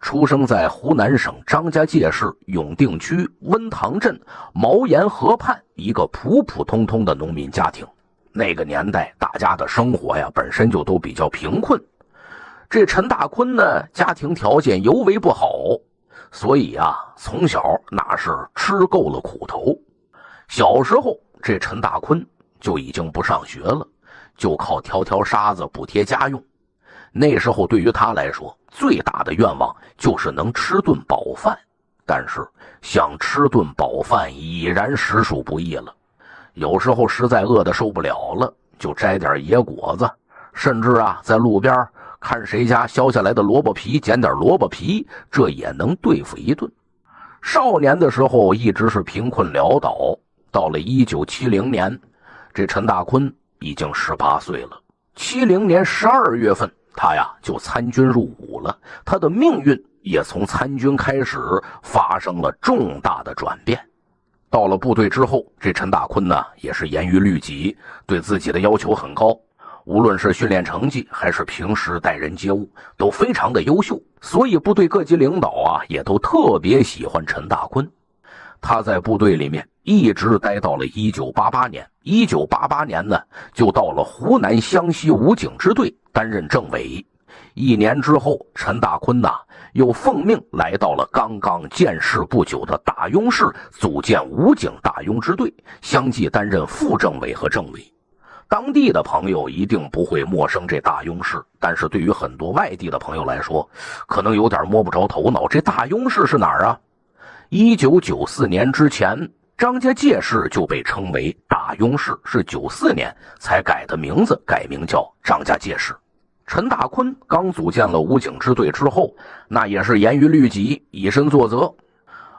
[SPEAKER 1] 出生在湖南省张家界市永定区温塘镇茅岩河畔一个普普通通的农民家庭。那个年代，大家的生活呀本身就都比较贫困，这陈大坤呢家庭条件尤为不好，所以啊，从小那是吃够了苦头。小时候，这陈大坤就已经不上学了。就靠挑挑沙子补贴家用，那时候对于他来说，最大的愿望就是能吃顿饱饭。但是想吃顿饱饭已然实属不易了。有时候实在饿得受不了了，就摘点野果子，甚至啊，在路边看谁家削下来的萝卜皮，捡点萝卜皮，这也能对付一顿。少年的时候一直是贫困潦倒，到了一九七零年，这陈大坤。已经十八岁了。七零年十二月份，他呀就参军入伍了。他的命运也从参军开始发生了重大的转变。到了部队之后，这陈大坤呢也是严于律己，对自己的要求很高。无论是训练成绩，还是平时待人接物，都非常的优秀。所以部队各级领导啊，也都特别喜欢陈大坤。他在部队里面一直待到了一九八八年，一九八八年呢，就到了湖南湘西武警支队担任政委。一年之后，陈大坤呐又奉命来到了刚刚建市不久的大庸市，组建武警大庸支队，相继担任副政委和政委。当地的朋友一定不会陌生这大庸市，但是对于很多外地的朋友来说，可能有点摸不着头脑，这大庸市是哪儿啊？一九九四年之前，张家界市就被称为大庸市，是九四年才改的名字，改名叫张家界市。陈大坤刚组建了武警支队之后，那也是严于律己，以身作则。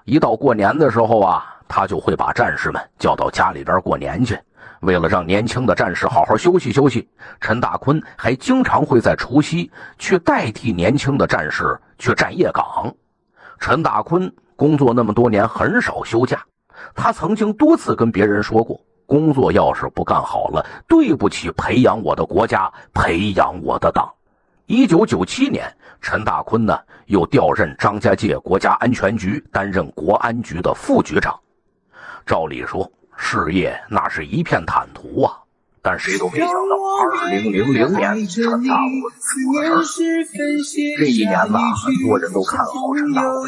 [SPEAKER 1] 一到过年的时候啊，他就会把战士们叫到家里边过年去，为了让年轻的战士好好休息休息，陈大坤还经常会在除夕去代替年轻的战士去站夜岗。陈大坤。工作那么多年，很少休假。他曾经多次跟别人说过，工作要是不干好了，对不起培养我的国家，培养我的党。一九九七年，陈大坤呢又调任张家界国家安全局，担任国安局的副局长。照理说，事业那是一片坦途啊。但谁都没想到，二零零零年陈大坤出了事儿，这一年呢，很多人都看好陈大坤，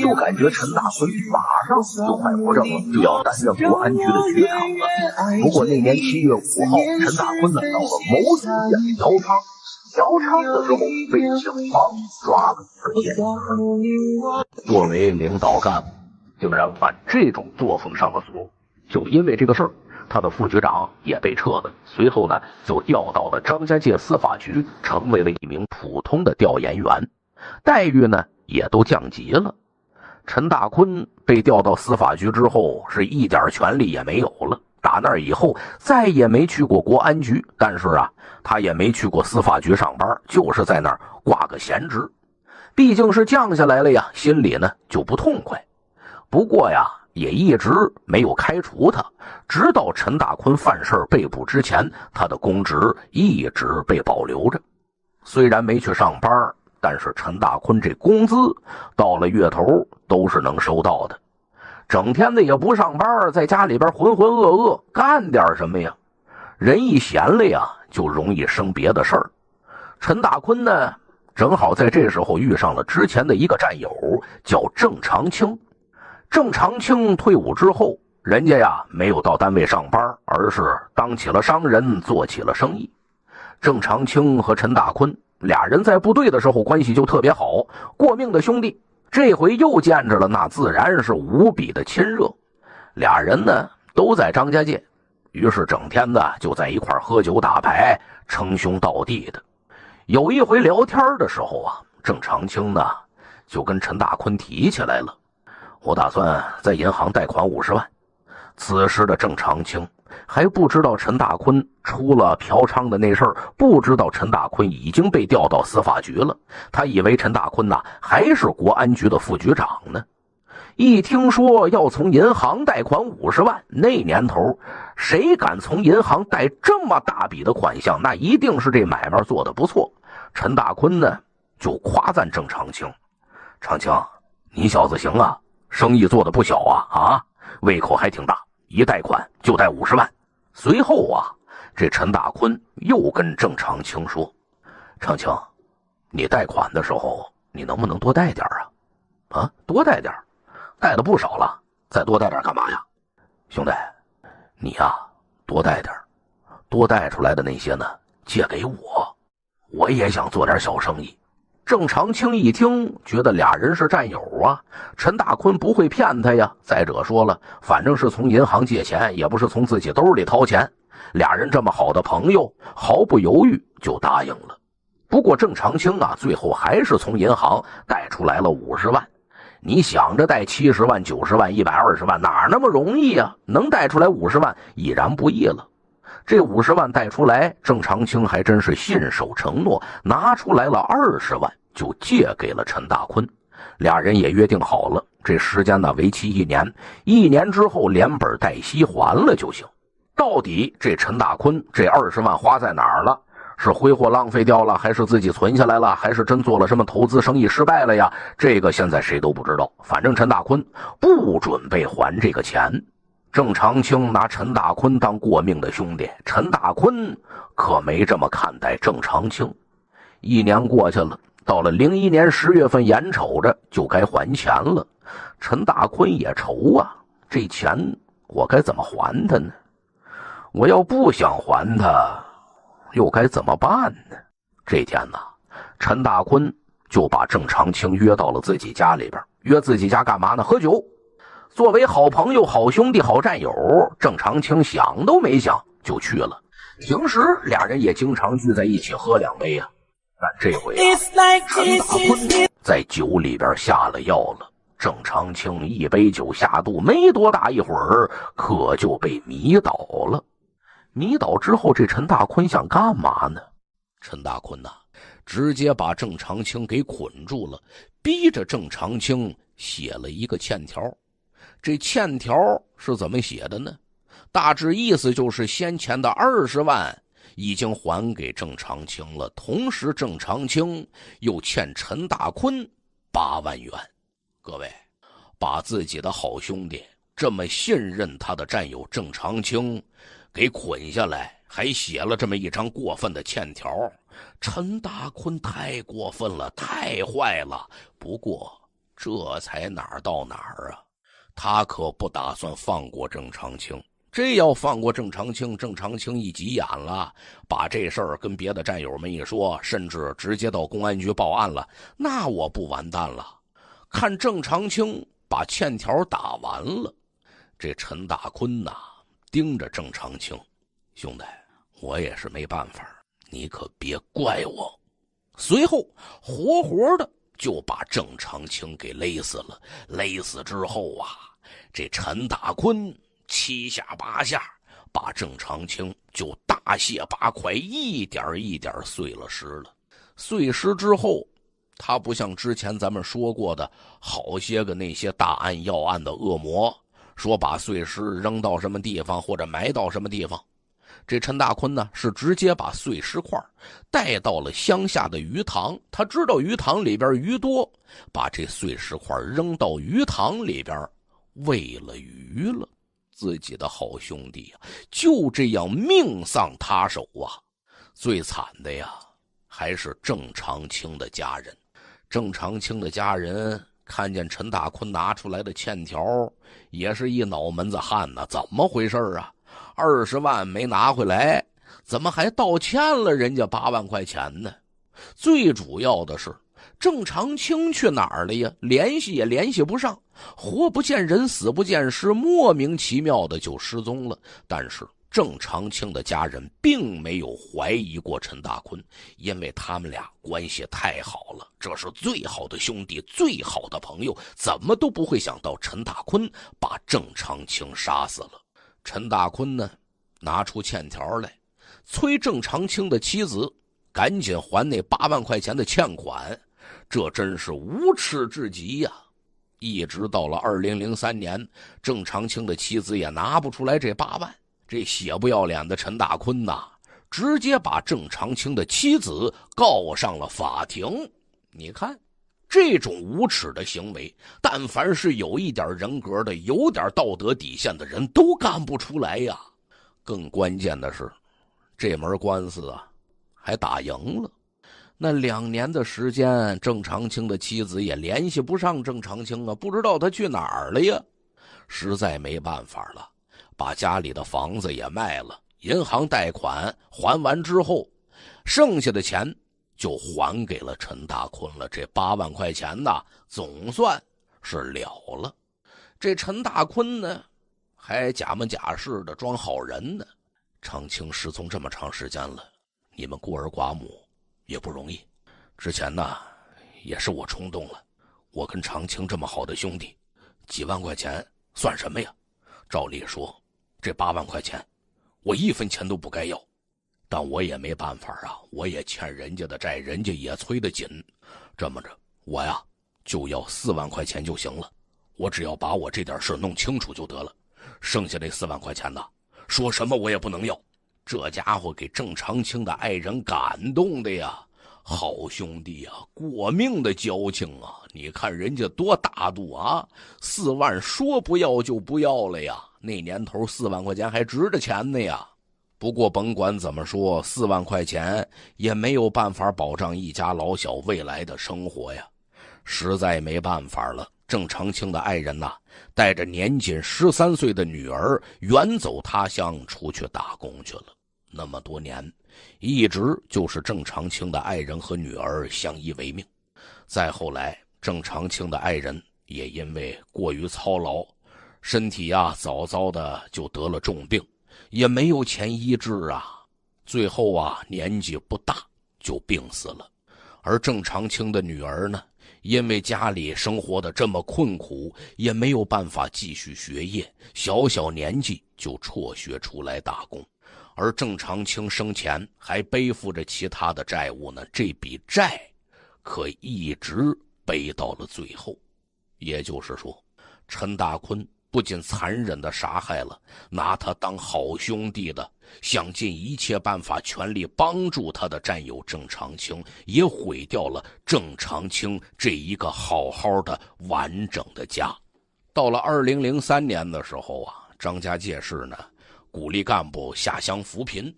[SPEAKER 1] 就感觉陈大坤马上就快不正了，就要担任国安局的局长了。不过那年七月五号，陈大坤呢，到了某酒店嫖娼，嫖娼的时候被警方抓了个现行。作为领导干部，竟然犯这种作风上的错，就因为这个事儿。他的副局长也被撤了，随后呢就调到了张家界司法局，成为了一名普通的调研员，待遇呢也都降级了。陈大坤被调到司法局之后，是一点权力也没有了。打那以后，再也没去过国安局，但是啊，他也没去过司法局上班，就是在那儿挂个闲职。毕竟是降下来了呀，心里呢就不痛快。不过呀。也一直没有开除他，直到陈大坤犯事被捕之前，他的公职一直被保留着。虽然没去上班，但是陈大坤这工资到了月头都是能收到的。整天的也不上班，在家里边浑浑噩噩，干点什么呀？人一闲了呀，就容易生别的事儿。陈大坤呢，正好在这时候遇上了之前的一个战友，叫郑长青。郑长青退伍之后，人家呀没有到单位上班，而是当起了商人，做起了生意。郑长青和陈大坤俩人在部队的时候关系就特别好，过命的兄弟。这回又见着了，那自然是无比的亲热。俩人呢都在张家界，于是整天呢就在一块喝酒打牌，称兄道弟的。有一回聊天的时候啊，郑长青呢就跟陈大坤提起来了。我打算在银行贷款五十万。此时的郑长青还不知道陈大坤出了嫖娼的那事儿，不知道陈大坤已经被调到司法局了。他以为陈大坤呐还是国安局的副局长呢。一听说要从银行贷款五十万，那年头谁敢从银行贷这么大笔的款项？那一定是这买卖做的不错。陈大坤呢就夸赞郑长青：“长青，你小子行啊！”生意做的不小啊啊，胃口还挺大，一贷款就贷五十万。随后啊，这陈大坤又跟郑长青说：“长青，你贷款的时候，你能不能多贷点啊？啊，多贷点贷的不少了，再多贷点干嘛呀？兄弟，你呀，多贷点多贷出来的那些呢，借给我，我也想做点小生意。”郑长青一听，觉得俩人是战友啊，陈大坤不会骗他呀。再者说了，反正是从银行借钱，也不是从自己兜里掏钱，俩人这么好的朋友，毫不犹豫就答应了。不过郑长青啊，最后还是从银行贷出来了五十万。你想着贷七十万、九十万、一百二十万，哪那么容易啊？能贷出来五十万已然不易了。这五十万贷出来，郑长青还真是信守承诺，拿出来了二十万，就借给了陈大坤。俩人也约定好了，这时间呢，为期一年，一年之后连本带息还了就行。到底这陈大坤这二十万花在哪儿了？是挥霍浪费掉了，还是自己存下来了？还是真做了什么投资生意失败了呀？这个现在谁都不知道。反正陈大坤不准备还这个钱。郑长青拿陈大坤当过命的兄弟，陈大坤可没这么看待郑长青。一年过去了，到了零一年十月份，眼瞅着就该还钱了，陈大坤也愁啊，这钱我该怎么还他呢？我要不想还他，又该怎么办呢？这天呢，陈大坤就把郑长青约到了自己家里边，约自己家干嘛呢？喝酒。作为好朋友、好兄弟、好战友，郑长青想都没想就去了。平时俩人也经常聚在一起喝两杯呀，但这回陈大坤在酒里边下了药了。郑长青一杯酒下肚，没多大一会儿，可就被迷倒了。迷倒之后，这陈大坤想干嘛呢？陈大坤呢，直接把郑长青给捆住了，逼着郑长青写了一个欠条。这欠条是怎么写的呢？大致意思就是先前的二十万已经还给郑长青了，同时郑长青又欠陈大坤八万元。各位，把自己的好兄弟、这么信任他的战友郑长青给捆下来，还写了这么一张过分的欠条，陈大坤太过分了，太坏了。不过这才哪儿到哪儿啊？他可不打算放过郑长青，这要放过郑长青，郑长青一急眼了，把这事儿跟别的战友们一说，甚至直接到公安局报案了，那我不完蛋了。看郑长青把欠条打完了，这陈大坤呐盯着郑长青，兄弟，我也是没办法，你可别怪我。随后，活活的。就把郑长青给勒死了。勒死之后啊，这陈大坤七下八下，把郑长青就大卸八块，一点一点碎了尸了。碎尸之后，他不像之前咱们说过的，好些个那些大案要案的恶魔，说把碎尸扔到什么地方或者埋到什么地方。这陈大坤呢，是直接把碎石块带到了乡下的鱼塘。他知道鱼塘里边鱼多，把这碎石块扔到鱼塘里边，喂了鱼了。自己的好兄弟啊，就这样命丧他手啊！最惨的呀，还是郑长青的家人。郑长青的家人看见陈大坤拿出来的欠条，也是一脑门子汗呢。怎么回事啊？二十万没拿回来，怎么还道歉了人家八万块钱呢？最主要的是，郑长青去哪儿了呀？联系也联系不上，活不见人，死不见尸，莫名其妙的就失踪了。但是郑长青的家人并没有怀疑过陈大坤，因为他们俩关系太好了，这是最好的兄弟，最好的朋友，怎么都不会想到陈大坤把郑长青杀死了。陈大坤呢，拿出欠条来，催郑长青的妻子赶紧还那八万块钱的欠款，这真是无耻至极呀！一直到了二零零三年，郑长青的妻子也拿不出来这八万，这血不要脸的陈大坤呐，直接把郑长青的妻子告上了法庭。你看。这种无耻的行为，但凡是有一点人格的、有点道德底线的人都干不出来呀。更关键的是，这门官司啊，还打赢了。那两年的时间，郑长青的妻子也联系不上郑长青啊，不知道他去哪儿了呀。实在没办法了，把家里的房子也卖了，银行贷款还完之后，剩下的钱。就还给了陈大坤了，这八万块钱呢，总算是了了。这陈大坤呢，还假模假式的装好人呢。长青失踪这么长时间了，你们孤儿寡母也不容易。之前呢，也是我冲动了。我跟长青这么好的兄弟，几万块钱算什么呀？照理说：“这八万块钱，我一分钱都不该要。”但我也没办法啊，我也欠人家的债，人家也催得紧。这么着，我呀就要四万块钱就行了。我只要把我这点事弄清楚就得了。剩下这四万块钱呢，说什么我也不能要。这家伙给郑长青的爱人感动的呀，好兄弟呀，过命的交情啊！你看人家多大度啊，四万说不要就不要了呀。那年头，四万块钱还值着钱呢呀。不过，甭管怎么说，四万块钱也没有办法保障一家老小未来的生活呀。实在没办法了，郑长青的爱人呐，带着年仅十三岁的女儿远走他乡，出去打工去了。那么多年，一直就是郑长青的爱人和女儿相依为命。再后来，郑长青的爱人也因为过于操劳，身体呀，早早的就得了重病。也没有钱医治啊，最后啊，年纪不大就病死了。而郑长青的女儿呢，因为家里生活的这么困苦，也没有办法继续学业，小小年纪就辍学出来打工。而郑长青生前还背负着其他的债务呢，这笔债可一直背到了最后。也就是说，陈大坤。不仅残忍的杀害了拿他当好兄弟的，想尽一切办法全力帮助他的战友郑长青，也毁掉了郑长青这一个好好的完整的家。到了二零零三年的时候啊，张家界市呢鼓励干部下乡扶贫，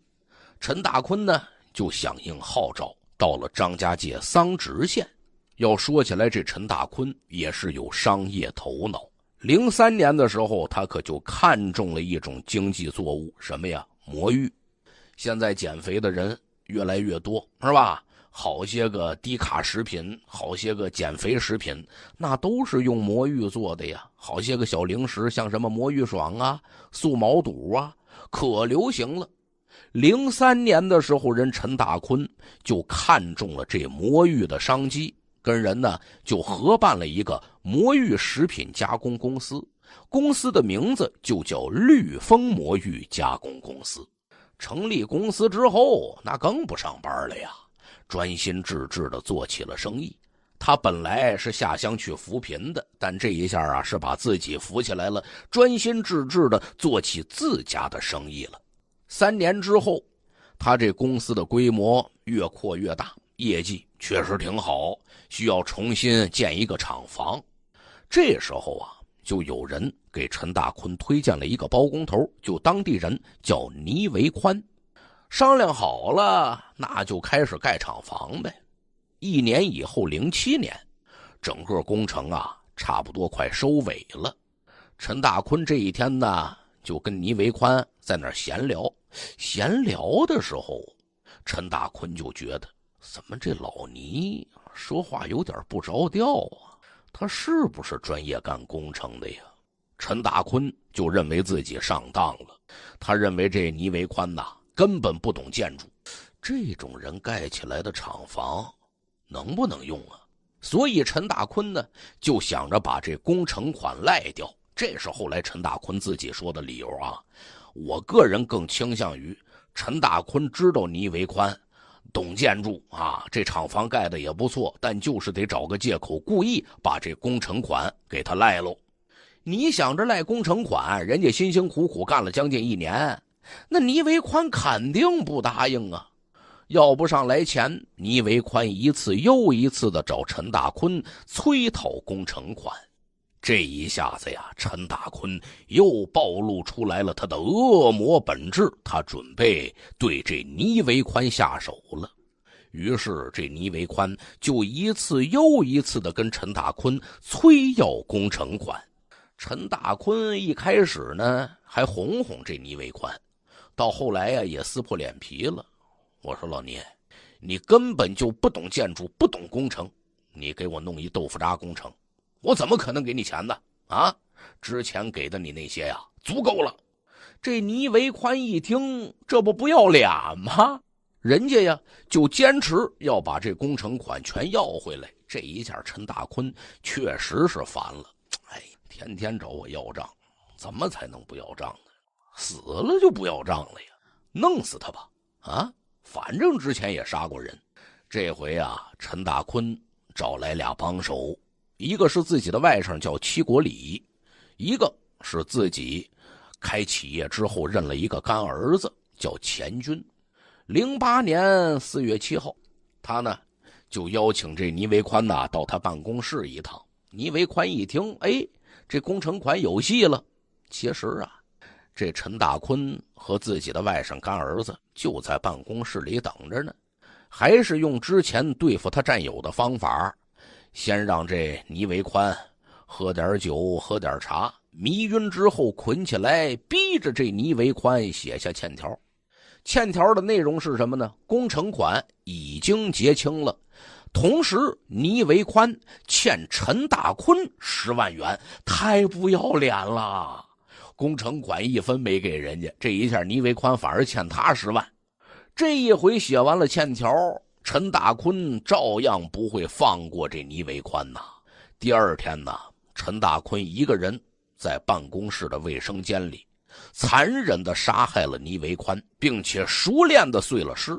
[SPEAKER 1] 陈大坤呢就响应号召，到了张家界桑植县。要说起来，这陈大坤也是有商业头脑。零三年的时候，他可就看中了一种经济作物，什么呀？魔芋。现在减肥的人越来越多，是吧？好些个低卡食品，好些个减肥食品，那都是用魔芋做的呀。好些个小零食，像什么魔芋爽啊、素毛肚啊，可流行了。零三年的时候，人陈大坤就看中了这魔芋的商机。跟人呢就合办了一个魔芋食品加工公司，公司的名字就叫绿丰魔芋加工公司。成立公司之后，那更不上班了呀，专心致志地做起了生意。他本来是下乡去扶贫的，但这一下啊，是把自己扶起来了，专心致志地做起自家的生意了。三年之后，他这公司的规模越扩越大。业绩确实挺好，需要重新建一个厂房。这时候啊，就有人给陈大坤推荐了一个包工头，就当地人叫倪维宽。商量好了，那就开始盖厂房呗。一年以后，零七年，整个工程啊差不多快收尾了。陈大坤这一天呢，就跟倪维宽在那闲聊。闲聊的时候，陈大坤就觉得。怎么这老倪说话有点不着调啊？他是不是专业干工程的呀？陈大坤就认为自己上当了，他认为这倪维宽呐根本不懂建筑，这种人盖起来的厂房能不能用啊？所以陈大坤呢就想着把这工程款赖掉，这是后来陈大坤自己说的理由啊。我个人更倾向于陈大坤知道倪维宽。懂建筑啊，这厂房盖的也不错，但就是得找个借口，故意把这工程款给他赖喽。你想着赖工程款，人家辛辛苦苦干了将近一年，那倪维宽肯定不答应啊。要不上来钱，倪维宽一次又一次的找陈大坤催讨工程款。这一下子呀，陈大坤又暴露出来了他的恶魔本质，他准备对这倪维宽下手了。于是，这倪维宽就一次又一次的跟陈大坤催要工程款。陈大坤一开始呢还哄哄这倪维宽，到后来呀也撕破脸皮了。我说老倪，你根本就不懂建筑，不懂工程，你给我弄一豆腐渣工程！我怎么可能给你钱呢？啊，之前给的你那些呀，足够了。这倪维宽一听，这不不要脸吗？人家呀，就坚持要把这工程款全要回来。这一下，陈大坤确实是烦了。哎，天天找我要账，怎么才能不要账呢？死了就不要账了呀！弄死他吧！啊，反正之前也杀过人，这回啊，陈大坤找来俩帮手。一个是自己的外甥，叫齐国礼；一个是自己开企业之后认了一个干儿子，叫钱军。零八年四月七号，他呢就邀请这倪维宽呐到他办公室一趟。倪维宽一听，哎，这工程款有戏了。其实啊，这陈大坤和自己的外甥干儿子就在办公室里等着呢，还是用之前对付他战友的方法。先让这倪维宽喝点酒，喝点茶，迷晕之后捆起来，逼着这倪维宽写下欠条。欠条的内容是什么呢？工程款已经结清了，同时倪维宽欠陈大坤十万元，太不要脸了！工程款一分没给人家，这一下倪维宽反而欠他十万。这一回写完了欠条。陈大坤照样不会放过这倪维宽呐。第二天呢，陈大坤一个人在办公室的卫生间里，残忍地杀害了倪维宽，并且熟练地碎了尸，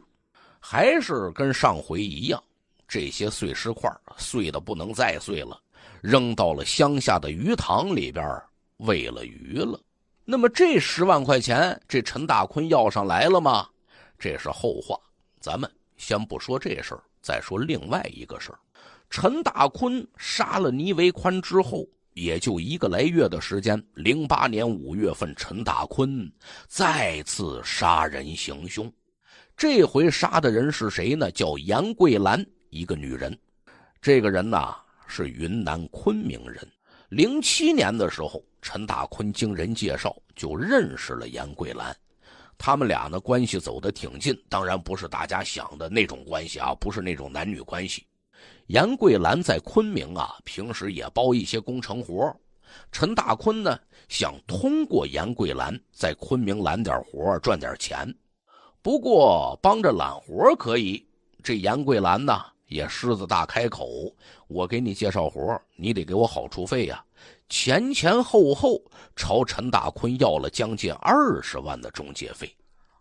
[SPEAKER 1] 还是跟上回一样，这些碎尸块碎得不能再碎了，扔到了乡下的鱼塘里边，喂了鱼了。那么这十万块钱，这陈大坤要上来了吗？这是后话，咱们。先不说这事儿，再说另外一个事儿。陈大坤杀了倪维宽之后，也就一个来月的时间。零八年五月份，陈大坤再次杀人行凶，这回杀的人是谁呢？叫严桂兰，一个女人。这个人呢是云南昆明人。零七年的时候，陈大坤经人介绍就认识了严桂兰。他们俩呢关系走得挺近，当然不是大家想的那种关系啊，不是那种男女关系。严桂兰在昆明啊，平时也包一些工程活。陈大坤呢，想通过严桂兰在昆明揽点活，赚点钱。不过帮着揽活可以，这严桂兰呢也狮子大开口，我给你介绍活，你得给我好处费呀。前前后后朝陈大坤要了将近二十万的中介费，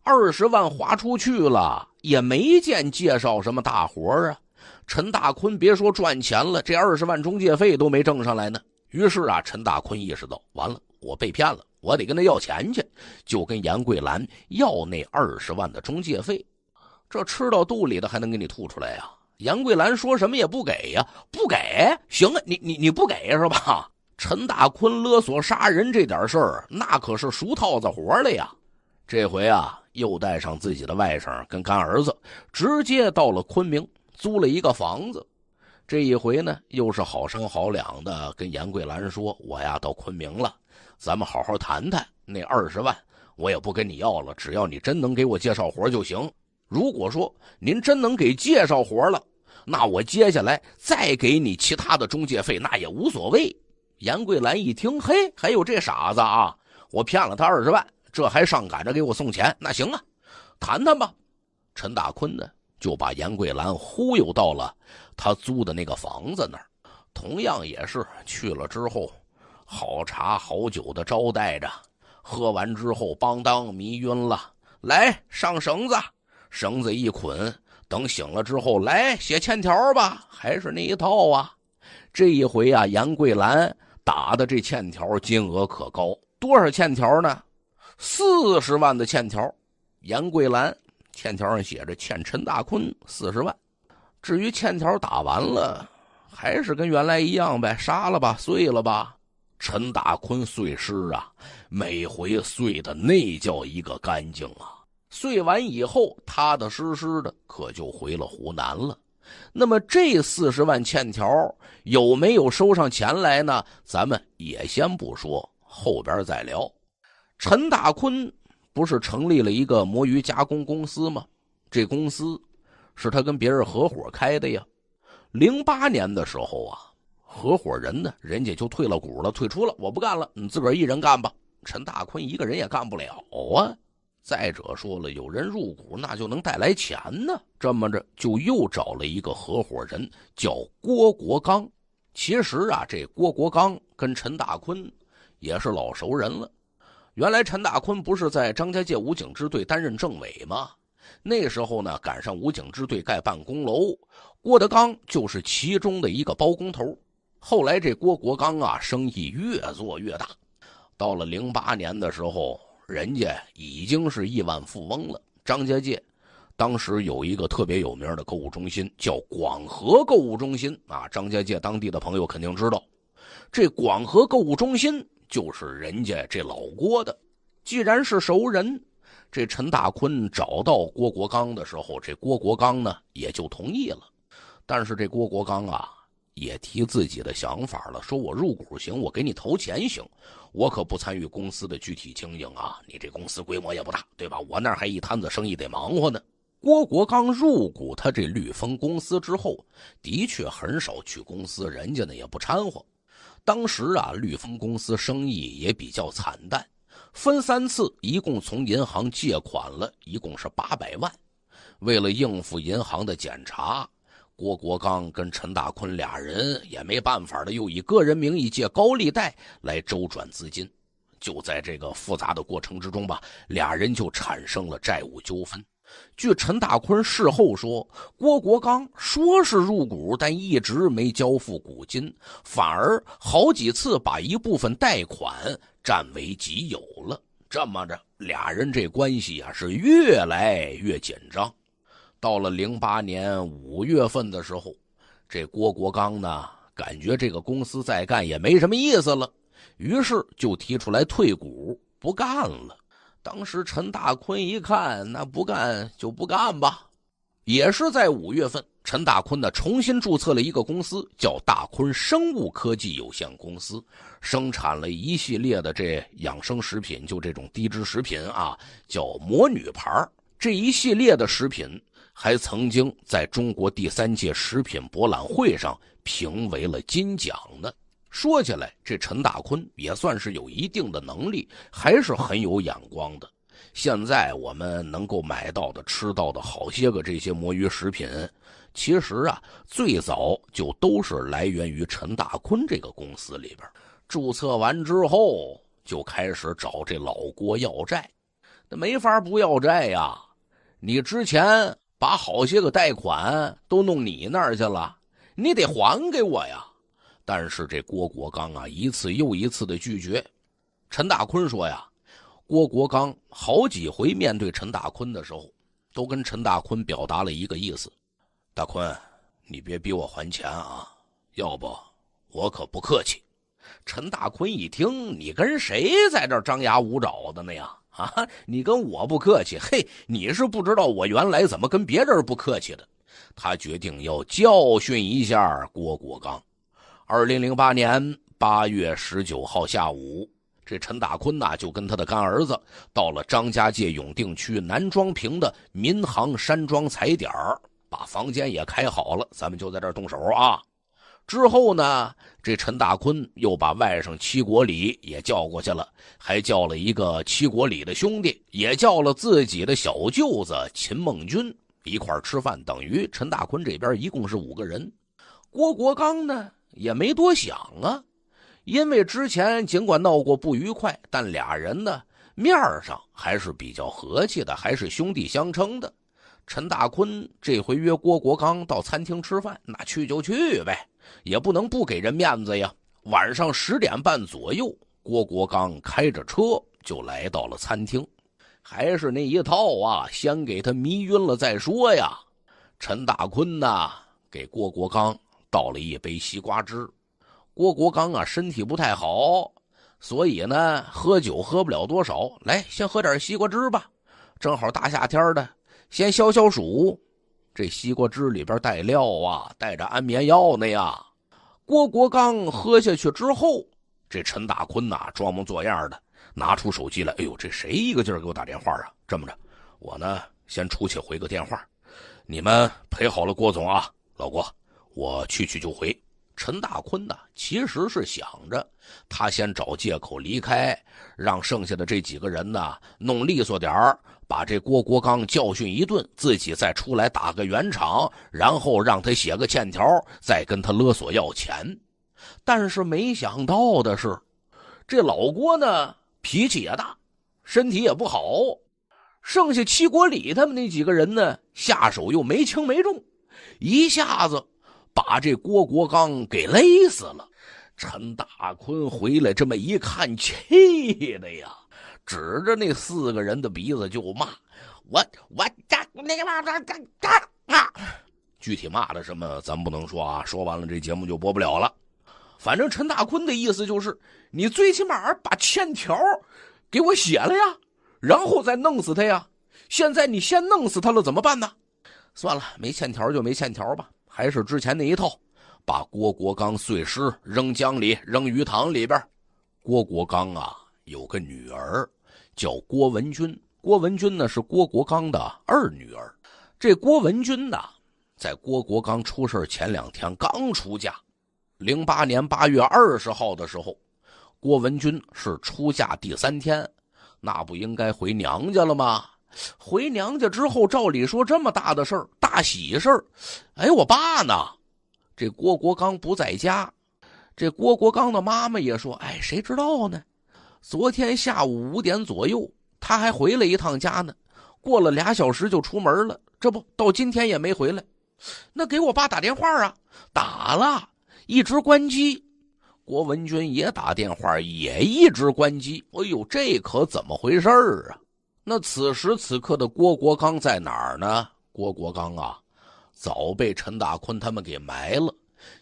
[SPEAKER 1] 二十万花出去了，也没见介绍什么大活啊。陈大坤别说赚钱了，这二十万中介费都没挣上来呢。于是啊，陈大坤意识到，完了，我被骗了，我得跟他要钱去，就跟杨桂兰要那二十万的中介费。这吃到肚里的还能给你吐出来呀？杨桂兰说什么也不给呀，不给行啊？你你你不给是吧？陈大坤勒索杀人这点事儿，那可是熟套子活了呀！这回啊，又带上自己的外甥跟干儿子，直接到了昆明，租了一个房子。这一回呢，又是好声好量的跟严桂兰说：“我呀到昆明了，咱们好好谈谈。那二十万我也不跟你要了，只要你真能给我介绍活就行。如果说您真能给介绍活了，那我接下来再给你其他的中介费，那也无所谓。”严桂兰一听，嘿，还有这傻子啊！我骗了他二十万，这还上赶着给我送钱，那行啊，谈谈吧。陈大坤呢，就把严桂兰忽悠到了他租的那个房子那儿，同样也是去了之后，好茶好酒的招待着，喝完之后，邦当迷晕了，来上绳子，绳子一捆，等醒了之后，来写欠条吧，还是那一套啊。这一回啊，严桂兰。打的这欠条金额可高，多少欠条呢？四十万的欠条，严桂兰欠条上写着欠陈大坤四十万。至于欠条打完了，还是跟原来一样呗，杀了吧，碎了吧。陈大坤碎尸啊，每回碎的那叫一个干净啊！碎完以后，踏踏实实的，可就回了湖南了。那么这四十万欠条有没有收上钱来呢？咱们也先不说，后边再聊。陈大坤不是成立了一个魔芋加工公司吗？这公司是他跟别人合伙开的呀。零八年的时候啊，合伙人呢，人家就退了股了，退出了，我不干了，你自个儿一人干吧。陈大坤一个人也干不了啊。再者说了，有人入股，那就能带来钱呢。这么着，就又找了一个合伙人，叫郭国刚。其实啊，这郭国刚跟陈大坤也是老熟人了。原来陈大坤不是在张家界武警支队担任政委吗？那时候呢，赶上武警支队盖办公楼，郭德纲就是其中的一个包工头。后来这郭国刚啊，生意越做越大，到了零八年的时候。人家已经是亿万富翁了。张家界当时有一个特别有名的购物中心，叫广和购物中心啊。张家界当地的朋友肯定知道，这广和购物中心就是人家这老郭的。既然是熟人，这陈大坤找到郭国刚的时候，这郭国刚呢也就同意了。但是这郭国刚啊。也提自己的想法了，说我入股行，我给你投钱行，我可不参与公司的具体经营啊。你这公司规模也不大，对吧？我那还一摊子生意得忙活呢。郭国刚入股他这绿风公司之后，的确很少去公司，人家呢也不掺和。当时啊，绿风公司生意也比较惨淡，分三次一共从银行借款了一共是八百万，为了应付银行的检查。郭国刚跟陈大坤俩人也没办法的，又以个人名义借高利贷来周转资金。就在这个复杂的过程之中吧，俩人就产生了债务纠纷。据陈大坤事后说，郭国刚说是入股，但一直没交付股金，反而好几次把一部分贷款占为己有了。这么着，俩人这关系啊是越来越紧张。到了零八年五月份的时候，这郭国刚呢，感觉这个公司在干也没什么意思了，于是就提出来退股不干了。当时陈大坤一看，那不干就不干吧。也是在五月份，陈大坤呢重新注册了一个公司，叫大坤生物科技有限公司，生产了一系列的这养生食品，就这种低脂食品啊，叫魔女牌这一系列的食品。还曾经在中国第三届食品博览会上评为了金奖呢。说起来，这陈大坤也算是有一定的能力，还是很有眼光的。现在我们能够买到的、吃到的好些个这些魔芋食品，其实啊，最早就都是来源于陈大坤这个公司里边。注册完之后，就开始找这老郭要债，那没法不要债呀。你之前。把好些个贷款都弄你那儿去了，你得还给我呀。但是这郭国刚啊，一次又一次的拒绝。陈大坤说呀，郭国刚好几回面对陈大坤的时候，都跟陈大坤表达了一个意思：大坤，你别逼我还钱啊，要不我可不客气。陈大坤一听，你跟谁在这张牙舞爪的呢呀？啊，你跟我不客气？嘿，你是不知道我原来怎么跟别人不客气的。他决定要教训一下郭国刚。二零零八年八月十九号下午，这陈大坤呐就跟他的干儿子到了张家界永定区南庄坪的民航山庄踩点把房间也开好了，咱们就在这动手啊。之后呢？这陈大坤又把外甥戚国礼也叫过去了，还叫了一个戚国礼的兄弟，也叫了自己的小舅子秦梦君一块吃饭。等于陈大坤这边一共是五个人。郭国刚呢也没多想啊，因为之前尽管闹过不愉快，但俩人呢面上还是比较和气的，还是兄弟相称的。陈大坤这回约郭国刚到餐厅吃饭，那去就去呗。也不能不给人面子呀。晚上十点半左右，郭国刚开着车就来到了餐厅，还是那一套啊，先给他迷晕了再说呀。陈大坤呢，给郭国刚倒了一杯西瓜汁。郭国刚啊，身体不太好，所以呢，喝酒喝不了多少，来，先喝点西瓜汁吧，正好大夏天的，先消消暑。这西瓜汁里边带料啊，带着安眠药呢呀！郭国刚喝下去之后，这陈大坤呐，装模作样的拿出手机来，哎呦，这谁一个劲儿给我打电话啊？这么着，我呢先出去回个电话，你们陪好了郭总啊，老郭，我去去就回。陈大坤呢，其实是想着他先找借口离开，让剩下的这几个人呢弄利索点儿。把这郭国刚教训一顿，自己再出来打个圆场，然后让他写个欠条，再跟他勒索要钱。但是没想到的是，这老郭呢脾气也大，身体也不好。剩下七国礼他们那几个人呢，下手又没轻没重，一下子把这郭国刚给勒死了。陈大坤回来这么一看，气的呀！指着那四个人的鼻子就骂：“我我这那个嘛那那啊！”具体骂的什么咱不能说啊。说完了这节目就播不了了。反正陈大坤的意思就是，你最起码把欠条给我写了呀，然后再弄死他呀。现在你先弄死他了怎么办呢？算了，没欠条就没欠条吧，还是之前那一套，把郭国刚碎尸扔江里，扔鱼塘里边。郭国刚啊，有个女儿。叫郭文君，郭文君呢是郭国刚的二女儿。这郭文君呢，在郭国刚出事前两天刚出嫁。零八年八月二十号的时候，郭文君是出嫁第三天，那不应该回娘家了吗？回娘家之后，照理说这么大的事儿，大喜事儿，哎，我爸呢？这郭国刚不在家，这郭国刚的妈妈也说，哎，谁知道呢？昨天下午五点左右，他还回了一趟家呢，过了俩小时就出门了。这不到今天也没回来，那给我爸打电话啊？打了，一直关机。郭文军也打电话，也一直关机。哎呦，这可怎么回事啊？那此时此刻的郭国刚在哪儿呢？郭国刚啊，早被陈大坤他们给埋了，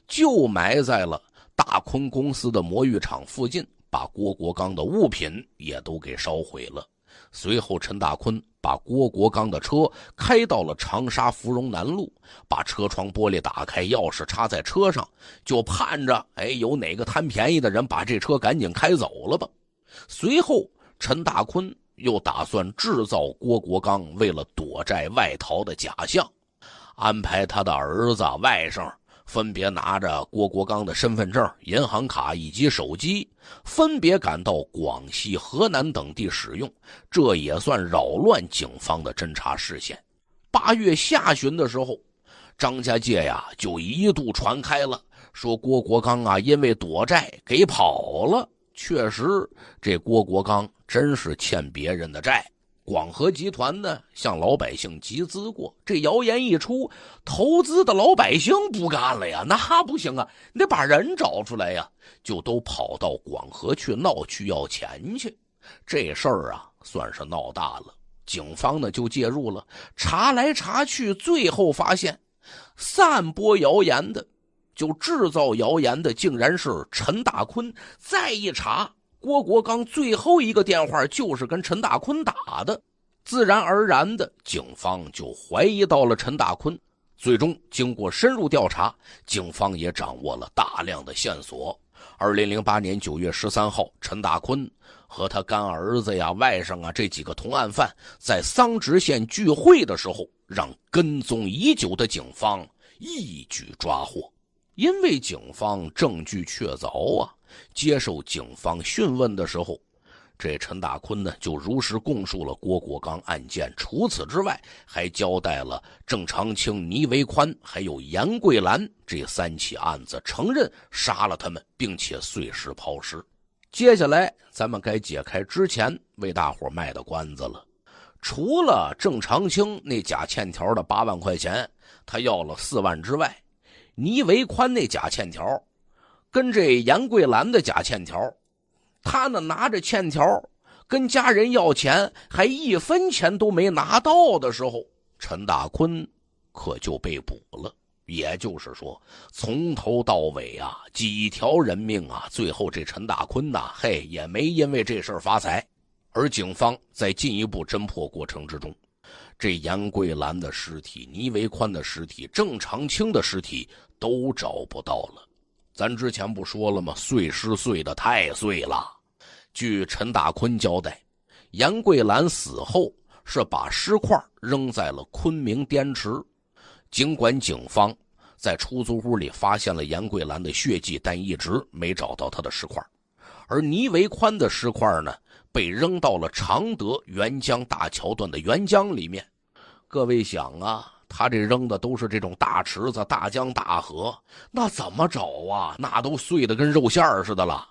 [SPEAKER 1] 就埋在了大坤公司的魔芋厂附近。把郭国刚的物品也都给烧毁了。随后，陈大坤把郭国刚的车开到了长沙芙蓉南路，把车窗玻璃打开，钥匙插在车上，就盼着哎，有哪个贪便宜的人把这车赶紧开走了吧。随后，陈大坤又打算制造郭国刚为了躲债外逃的假象，安排他的儿子、外甥。分别拿着郭国刚的身份证、银行卡以及手机，分别赶到广西、河南等地使用，这也算扰乱警方的侦查视线。八月下旬的时候，张家界呀就一度传开了，说郭国刚啊因为躲债给跑了。确实，这郭国刚真是欠别人的债。广和集团呢，向老百姓集资过。这谣言一出，投资的老百姓不干了呀，那不行啊，你得把人找出来呀，就都跑到广和去闹去要钱去。这事儿啊，算是闹大了。警方呢就介入了，查来查去，最后发现，散播谣言的，就制造谣言的，竟然是陈大坤。再一查。郭国刚最后一个电话就是跟陈大坤打的，自然而然的，警方就怀疑到了陈大坤。最终经过深入调查，警方也掌握了大量的线索。二零零八年九月十三号，陈大坤和他干儿子呀、外甥啊这几个同案犯在桑植县聚会的时候，让跟踪已久的警方一举抓获，因为警方证据确凿啊。接受警方讯问的时候，这陈大坤呢就如实供述了郭国刚案件。除此之外，还交代了郑长青、倪维宽还有严桂兰这三起案子，承认杀了他们，并且碎尸抛尸。接下来，咱们该解开之前为大伙卖的关子了。除了郑长青那假欠条的八万块钱，他要了四万之外，倪维宽那假欠条。跟这严桂兰的假欠条，他呢拿着欠条跟家人要钱，还一分钱都没拿到的时候，陈大坤可就被捕了。也就是说，从头到尾啊，几条人命啊，最后这陈大坤呐，嘿，也没因为这事儿发财。而警方在进一步侦破过程之中，这严桂兰的尸体、倪维宽的尸体、郑长青的尸体都找不到了。咱之前不说了吗？碎尸碎的太碎了。据陈大坤交代，严桂兰死后是把尸块扔在了昆明滇池。尽管警方在出租屋里发现了严桂兰的血迹，但一直没找到她的尸块。而倪维宽的尸块呢，被扔到了常德沅江大桥段的沅江里面。各位想啊。他这扔的都是这种大池子、大江、大河，那怎么找啊？那都碎的跟肉馅儿似的了。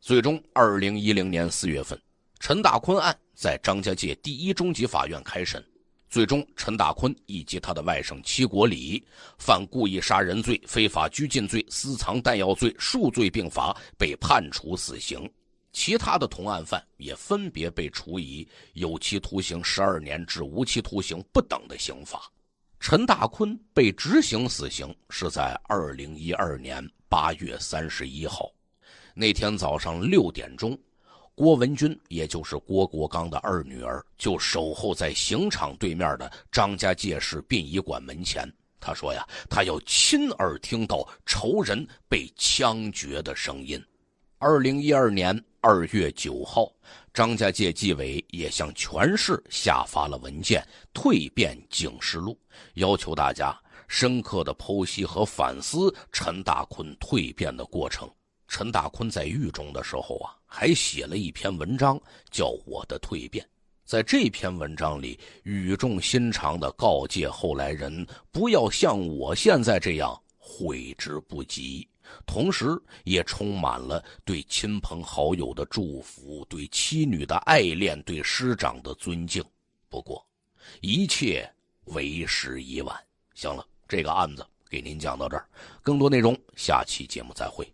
[SPEAKER 1] 最终，二零一零年四月份，陈大坤案在张家界第一中级法院开审。最终，陈大坤以及他的外甥戚国礼犯故意杀人罪、非法拘禁罪、私藏弹药罪，数罪并罚，被判处死刑。其他的同案犯也分别被处以有期徒刑十二年至无期徒刑不等的刑罚。陈大坤被执行死刑是在二零一二年八月三十一号，那天早上六点钟，郭文军，也就是郭国刚的二女儿，就守候在刑场对面的张家界市殡仪馆门前。她说呀，她要亲耳听到仇人被枪决的声音。二零一二年二月九号。张家界纪委也向全市下发了文件《蜕变警示录》，要求大家深刻的剖析和反思陈大坤蜕变的过程。陈大坤在狱中的时候啊，还写了一篇文章，叫《我的蜕变》。在这篇文章里，语重心长的告诫后来人，不要像我现在这样悔之不及。同时，也充满了对亲朋好友的祝福，对妻女的爱恋，对师长的尊敬。不过，一切为时已晚。行了，这个案子给您讲到这儿，更多内容下期节目再会。